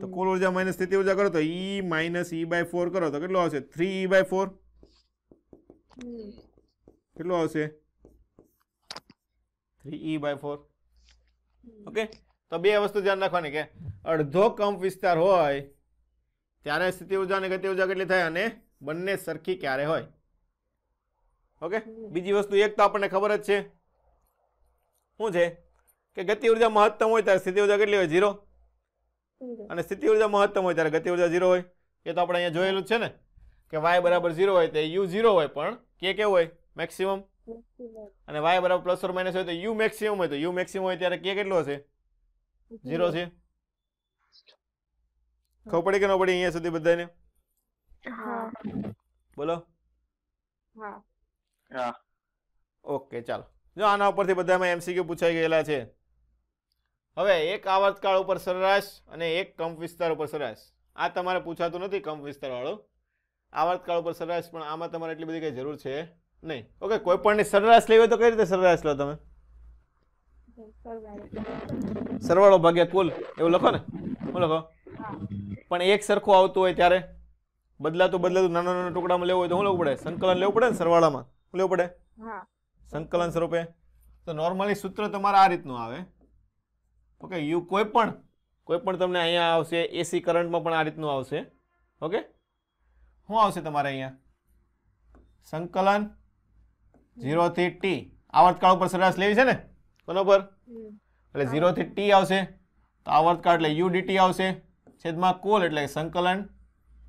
તો કુલ ઉર્જા માઇનસ સ્થિતિ ઉર્જા કરો તો E e minus E e by four કરો તો કેટલો આવશે three E e by four કેટલો આવશે three E by four okay તો બે વસ્તુ ધ્યાન રાખવાની કે અડધો કંપ વિસ્તાર હોય ત્યારે સ્થિતિ ઉર્જા અને ગતિ ઉર્જા કેટલી થાય અને બંને સરખી ક્યારે હોય ઓકે બીજી વસ્તુ એક તો આપણને ખબર જ છે શું છે કે ગતિ ઉર્જા મહત્તમ હોય ત્યારે સ્થિતિ ઉર્જા કેટલી હોય ઝીરો અને સ્થિતિ ઉર્જા મહત્તમ હોય ત્યારે ગતિ ઉર્જા ઝીરો હોય એ તો આપણે અહીંયા જોયેલું છે ને કે વાય બરાબર ઝીરો હોય તો યુ ઝીરો હોય પણ કે કેવું હોય મેક્સિમમ અને વાય બરાબર પ્લસ ઓર માઇનસ હોય તો યુ મેક્સિમમ હોય તો યુ મેક્સિમમ હોય ત્યારે કે કેટલો હશે ઝીરો છે ખબર પડી કે ન પડી અહીંયા સુધી બધાને બોલો ઓકે ચાલો જો આના ઉપરથી બધામાં એમસીક્યુ પૂછાઈ ગયેલા છે હવે એક આવર્તકાળ ઉપર સરેરાશ અને એક કંપ વિસ્તાર ઉપર સરેરાશ આ તમારે પૂછાતું નથી કંપ વિસ્તારવાળું આવર્તકાળ ઉપર સરેરાશ પણ આમાં તમારે એટલી બધી કંઈ જરૂર છે નહીં ઓકે કોઈ પણની સરેરાશ લેવી હોય તો કઈ રીતે સરેરાશ લો તમે સરવાળો ભાગ્યા કુલ એવું લખો ને શું લખો પણ એક સરખું આવતું હોય ત્યારે બદલાતું બદલાતું નાના નાના ટુકડામાં લેવું હોય તો શું લેવું પડે સંકલન લેવું પડે ને સરવાળામાં શું લેવું પડે સંકલન સ્વરૂપે તો નોર્મલી સૂત્ર તમારે આ રીતનું આવે ઓકે યુ કોઈપણ પણ કોઈ પણ તમને અહીંયા આવશે એસી કરંટમાં પણ આ રીતનું આવશે ઓકે શું આવશે તમારે અહીંયા સંકલન ઝીરોથી ટી આવર્તકાળ ઉપર સરસ લેવી છે ને બરોબર એટલે ઝીરોથી ટી આવશે તો આવર્તકાળ એટલે યુ ડીટી આવશે છેદમાં કોલ એટલે સંકલન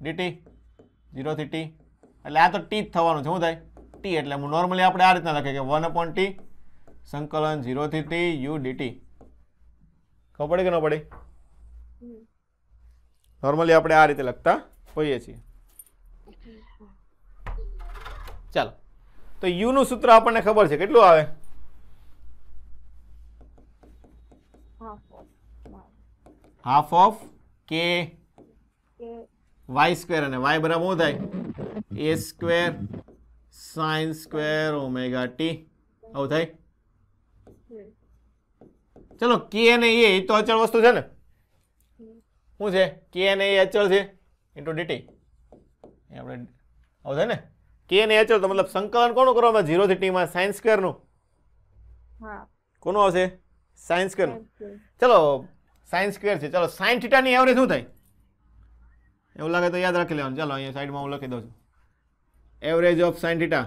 ડીટી ઝીરોથી ટી એટલે આ તો ટી જ થવાનું છે શું થાય ટી એટલે નોર્મલી આપણે આ રીતના લખીએ કે વન અપોન ટી સંકલન ઝીરોથી ટી યુ ડીટી ખબર પડે કે ન પડે નોર્મલી આપણે આ રીતે લખતા હોઈએ છીએ ચાલો તો યુનું સૂત્ર આપણને ખબર છે કેટલું આવે half of k y square અને વાય બરાબર શું થાય A square sine square omega t આવું થાય ચલો કે અને એ એ તો અચળ વસ્તુ છે ને શું છે કે અને એ અચળ છે ઇન્ટુ ડીટી આપણે આવું થાય ને કે અને એચલ તો મતલબ સંકલન કોનું કરવામાં ઝીરોથી ટીમાં સાયન્સ સ્ક્વેરનું કોનું આવશે સાયન્સ સ્ક્વેરનું ચલો સાયન્સ સ્કેર છે ચલો સાયન થીટાની એવરેજ શું થાય એવું લાગે તો યાદ રાખી લેવાનું ચાલો અહીંયા સાઈડમાં હું લખી દઉં છું એવરેજ ઓફ સાયન થીટા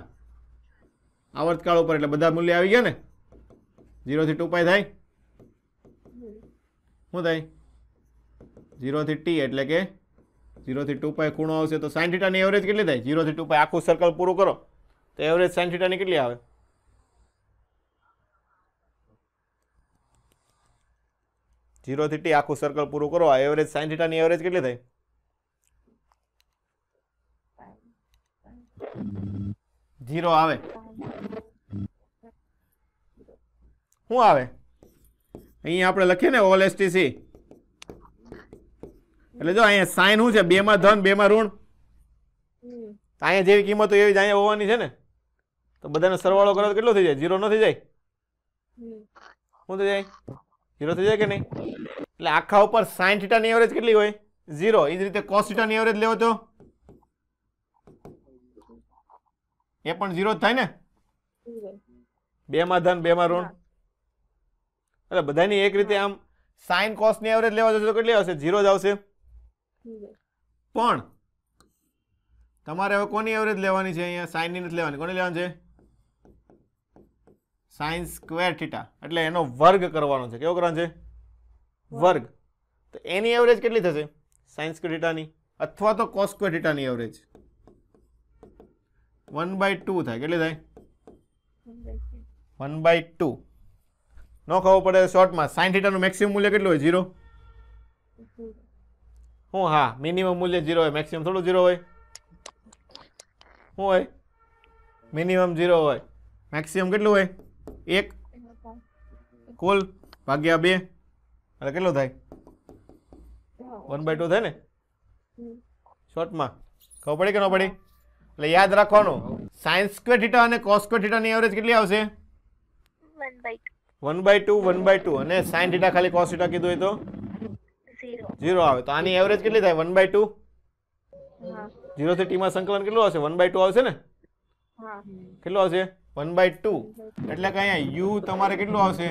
આવર્તકાળ ઉપર એટલે બધા મૂલ્ય આવી ગયા ને ઝીરોથી ટુ પાય થાય શું થાય ઝીરોથી ટી એટલે કે ઝીરોથી ટુ પાય ખૂણો આવશે તો સાઇન થીટાની એવરેજ કેટલી થાય ઝીરોથી ટુ પાય આખું સર્કલ પૂરું કરો તો એવરેજ સાઇન થીટાની કેટલી આવે ઝીરોથી ટી આખું સર્કલ પૂરું કરો આ એવરેજ સાઇન થીટાની એવરેજ કેટલી થાય ઝીરો આવે શું આવે અહીંયા આપણે લખીએ ને ઓલ એસટીસી એટલે જો અહીંયા સાઇન શું છે બેમાં ધન બેમાં ઋણ અહીંયા જેવી કિંમતો એવી જ અહીંયા હોવાની છે ને તો બધાને સરવાળો કરો તો કેટલો થઈ જાય ઝીરો નથી થઈ જાય શું થઈ જાય ઝીરો થઈ જાય કે નહીં એટલે આખા ઉપર સાઇન થીટાની એવરેજ કેટલી હોય ઝીરો એ જ રીતે કોસ થીટાની એવરેજ લેવો તો એ પણ ઝીરો જ થાય ને બેમાં ધન બેમાં ઋણ એટલે બધાની એક રીતે આમ સાઇન કોસની એવરેજ લેવા જશો તો કેટલી આવશે ઝીરો જ આવશે પણ તમારે હવે કોની એવરેજ લેવાની છે અહીંયા સાઇનની નથી લેવાની કોની લેવાની છે સાઇન સ્ક્વેર થીટા એટલે એનો વર્ગ કરવાનો છે કેવો કરવાનો છે વર્ગ તો એની એવરેજ કેટલી થશે સાઇન્સ સ્ક્વેર થીટાની અથવા તો કોસ સ્ક્વેર થીટાની એવરેજ વન બાય ટુ થાય કેટલી થાય વન બાય ટુ ન ખબર પડે શોર્ટમાં સાઈઠ લીટરનું મેક્સિમમ મૂલ્ય કેટલું હોય જીરો હું હા મિનિમમ મૂલ્ય ઝીરો હોય મેક્સિમમ થોડું ઝીરો હોય શું હોય મિનિમમ જીરો હોય મેક્સિમમ કેટલું હોય એક કુલ ભાગ્યા બે એટલે કેટલું થાય વન બાય ટુ થાય ને શોર્ટમાં ખબર પડી કે ન પડી એટલે યાદ રાખવાનું સાયન્સ સ્ક્વેર થીટા અને કોસ સ્ક્વેર થીટાની એવરેજ કેટલી આવશે one by one by two one by two અને સાઇન થીટા ખાલી કોસ થીટા કીધું હોય તો ઝીરો આવે તો આની એવરેજ કેટલી થાય વન બાય ટુ ઝીરો થી ટીમાં સંકલન કેટલું આવશે વન બાય ટુ આવશે ને કેટલું આવશે વન બાય ટુ એટલે કે અહીંયા યુ તમારે કેટલું આવશે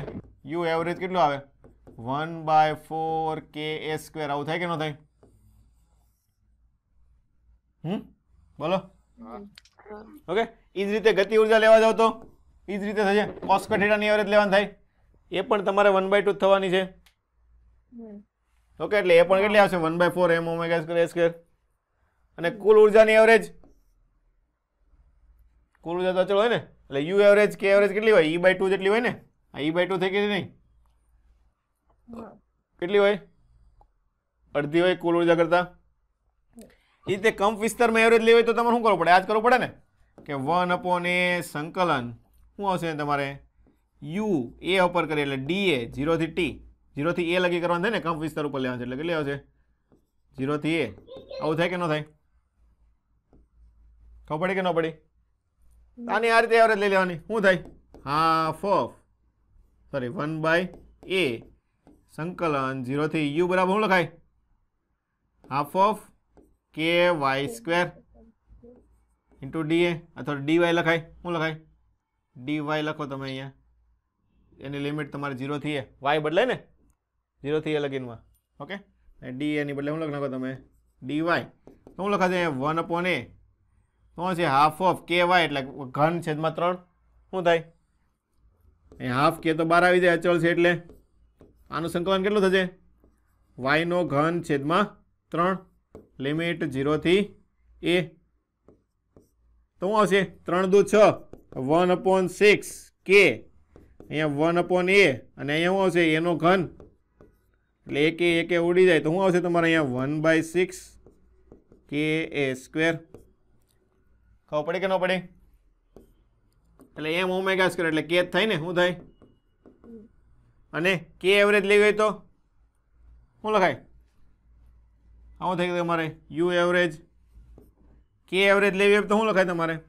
યુ એવરેજ કેટલું આવે one by four k A square આવું થાય કે ન થાય હમ બોલો ઓકે એ જ રીતે ગતિ ઉર્જા લેવા જાવ તો એ જ રીતે થશે કોસ્કર થીટાની એવરેજ લેવાનું થાય એ પણ તમારે વન બાય ટુ થવાની છે ઓકે એટલે એ પણ કેટલી આવશે one by four m omega square square અને કુલ ઉર્જાની એવરેજ કુલ ઉર્જા તો અચળ હોય ને એટલે યુ એવરેજ કે એવરેજ કેટલી હોય ઈ બાય ટુ જેટલી હોય ને આ ઈ બાય ટુ થઈ ગઈ નહીં કેટલી હોય અડધી હોય કુલ ઉર્જા કરતા એ રીતે કંપ વિસ્તારમાં એવરેજ લેવી હોય તો તમારે શું કરવું પડે આ જ કરવું પડે ને કે વન અપોન એ સંકલન શું આવશે તમારે યુ એ ઉપર કરીએ એટલે ડી એ જીરોથી ટી જીરોથી એ લગી કરવાનું થાય ને કંપ વિસ્તાર ઉપર લેવાનું છે એટલે કેટલી આવશે જીરોથી એ આવું થાય કે ન થાય ખબર પડી કે ન પડી આની આ રીતે એવરેજ લઈ લેવાની શું થાય હા ફોફ સોરી વન બાય એ સંકલન જીરોથી યુ બરાબર શું લખાય half of k y square into A અથવા ડીવાય લખાય શું લખાય ડીવાય લખો તમે અહીંયા એની લિમિટ તમારે ઝીરોથી એ વાય બદલે ને ઝીરોથી એ લગીનમાં ઓકે ડી એની બદલે હું લખ નાખો તમે ડી વાય તો હું લખાશે વન અપોન એ શું છે હાફ ઓફ કે વાય એટલે ઘન છેદમાં ત્રણ શું થાય એ હાફ કે તો બહાર આવી જાય અચળ છે એટલે આનું સંકલન કેટલું થશે વાયનો ઘન છેદમાં ત્રણ લિમિટ જીરોથી એ તો શું આવશે ત્રણ દુ છ વન અપોન સિક્સ કે અહીંયા વન અપોન એ અને અહીંયા શું આવશે એનો ઘન એટલે એક એ એક ઉડી જાય તો શું આવશે તમારે અહીંયા one by six k A square ખબર પડે કે ન પડે એટલે એમ ઓમેગા સ્ક્વેર એટલે કે થાય ને શું થાય અને કે એવરેજ લેવી હોય તો શું લખાય આવું થઈ ગયું તમારે યુ એવરેજ કે એવરેજ લેવી હોય તો શું લખાય તમારે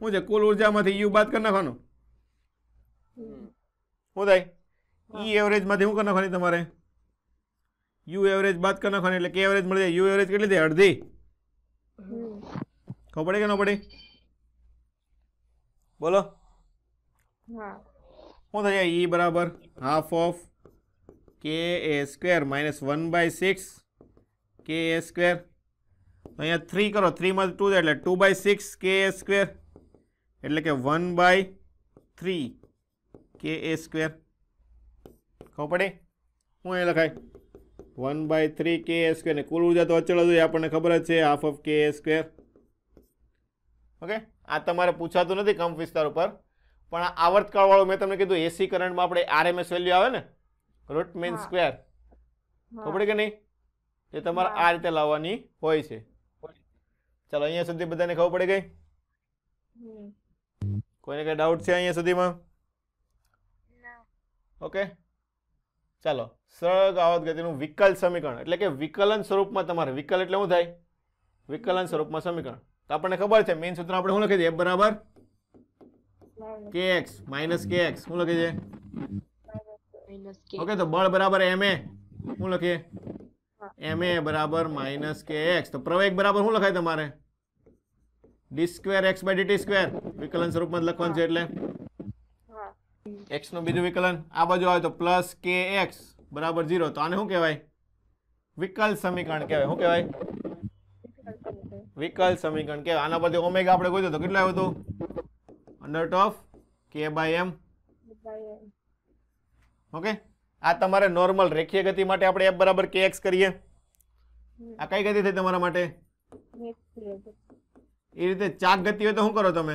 શું છે કુલ ઉર્જામાંથી યુ e બાદ કરી નાખવાનો શું થાય ઈ e એવરેજમાંથી શું કરી નાખવાની તમારે યુ એવરેજ બાદ કરી નાખવાની એટલે કે એવરેજ મળી જાય યુ એવરેજ કેટલી થાય અડધી ખબર પડે કે ન પડે બોલો શું થશે ઈ બરાબર half of k A square minus one by six k A square અહીંયા થ્રી કરો થ્રીમાં ટુ એટલે two by six k A square એટલે કે વન બાય થ્રી કે એ સ્ક્વેર ખબર પડે હું એ લખાય વન બાય થ્રી કે એ સ્ક્વેર ને કુલ ઉર્જા તો અચળ જ આપણને ખબર જ છે half of k A square okay આ તમારે પૂછાતું નથી કંપ વિસ્તાર ઉપર પણ આ આવર્તકાળવાળું મેં તમને કીધું એસી કરંટમાં આપણે આરએમએસ વેલ્યુ આવે ને રૂટ મીન સ્ક્વેર ખબર કે નહીં એ તમારે આ રીતે લાવવાની હોય છે ચાલો અહીંયા સુધી બધાને ખબર પડી ગઈ કોઈને કઈ ડાઉટ છે અહીંયા સુધીમાં ઓકે ચાલો સરળ આવત ગતિનું વિકલ સમીકરણ એટલે કે વિકલન સ્વરૂપમાં તમારે વિકલ એટલે શું થાય વિકલન સ્વરૂપમાં સમીકરણ તો આપણને ખબર છે મેઇન સૂત્ર આપણે શું લખી દઈએ બરાબર કે એક્સ માઇનસ કે એક્સ શું લખી છે ઓકે તો બળ બરાબર એમ એ શું લખીએ એમ એ બરાબર માઇનસ કે એક્સ તો પ્રવેગ બરાબર શું લખાય તમારે d square x by square વિકલન સ્વરૂપમાં લખવાનું છે એટલે એક્સ નું બીજું વિકલન આ બાજુ આવે તો પ્લસ કે એક્સ બરાબર ઝીરો તો આને શું કહેવાય વિકલ સમીકરણ કહેવાય શું કહેવાય વિકલ સમીકરણ કહેવાય આના પરથી ઓમેગા આપણે ગોજો તો કેટલું આવ્યું હતું under of k by m okay આ તમારે નોર્મલ રેખીય ગતિ માટે આપણે એફ બરાબર કે એક્સ કરીએ આ કઈ ગતિ થઈ તમારા માટે એ રીતે ચાક ગતિ હોય તો શું કરો તમે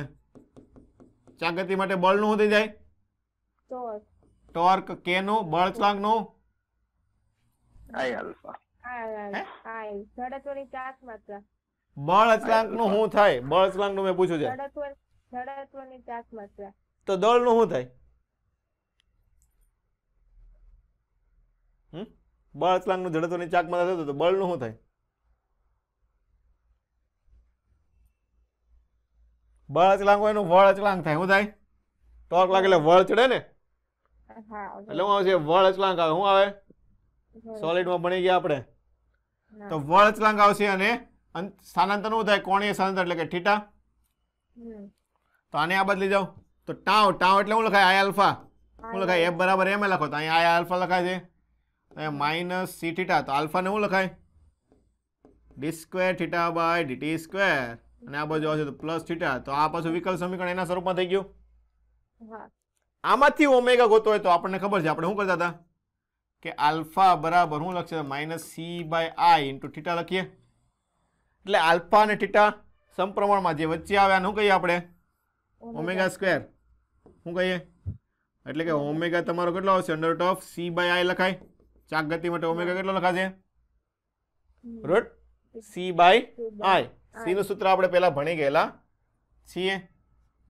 ચાક ગતિ માટે બળ નું શું થઈ જાય ટોર્ક કે નું બળ છલાંગનું આઈ આલ્ફા આઈ જડત્વની ચાર્જ માત્રા બળ અચળાંક નું શું થાય બળ અચળાંક નું મેં પૂછ્યું છે તો દળ નું શું થાય હમ બળ અચળાંક નું જડત્વની ચાક માત્રા થતું તો બળ નું શું થાય બળ અચલાંગ હોય એનું વળ અચલાંગ થાય શું થાય ટોર્ક લાગે એટલે વળ ચડે ને એટલે શું આવશે વળ અચળાંક આવે શું આવે સોલિડમાં ભણી ગયા આપણે તો વળ અચળાંક આવશે અને સ્થાનાંતર શું થાય કોણીય સ્થાનાંતર એટલે કે ઠીટા તો આને આ બદલી જાઓ તો ટાવ ટાવ એટલે શું લખાય આઈ આલ્ફા શું લખાય એફ બરાબર એમ લખો તો અહીંયા આઈ આલ્ફા લખાય છે અહીંયા માઇનસ સી થીટા તો આલ્ફાને શું લખાય d square theta by dt square અને આ બાજુ આવશે તો પ્લસ થીટા તો આ પાછું વિકલ સમીકરણ એના સ્વરૂપમાં થઈ ગયું આમાંથી ઓમેગા ગોતો હોય તો આપણને ખબર છે આપણે શું કરતા હતા કે આલ્ફા બરાબર શું લખશે minus C by I into theta લખીએ એટલે આલ્ફા અને થીટા સમપ્રમાણમાં જે વચ્ચે આવ્યા શું કહીએ આપણે ઓમેગા સ્ક્વેર શું કહીએ એટલે કે ઓમેગા તમારો કેટલો આવશે અંડર ટોફ સી બાય આઈ લખાય ચાક ગતિ માટે ઓમેગા કેટલો લખાશે રૂટ સી બાય આઈ સીનું સૂત્ર આપણે પેલા ભણી ગયેલા છીએ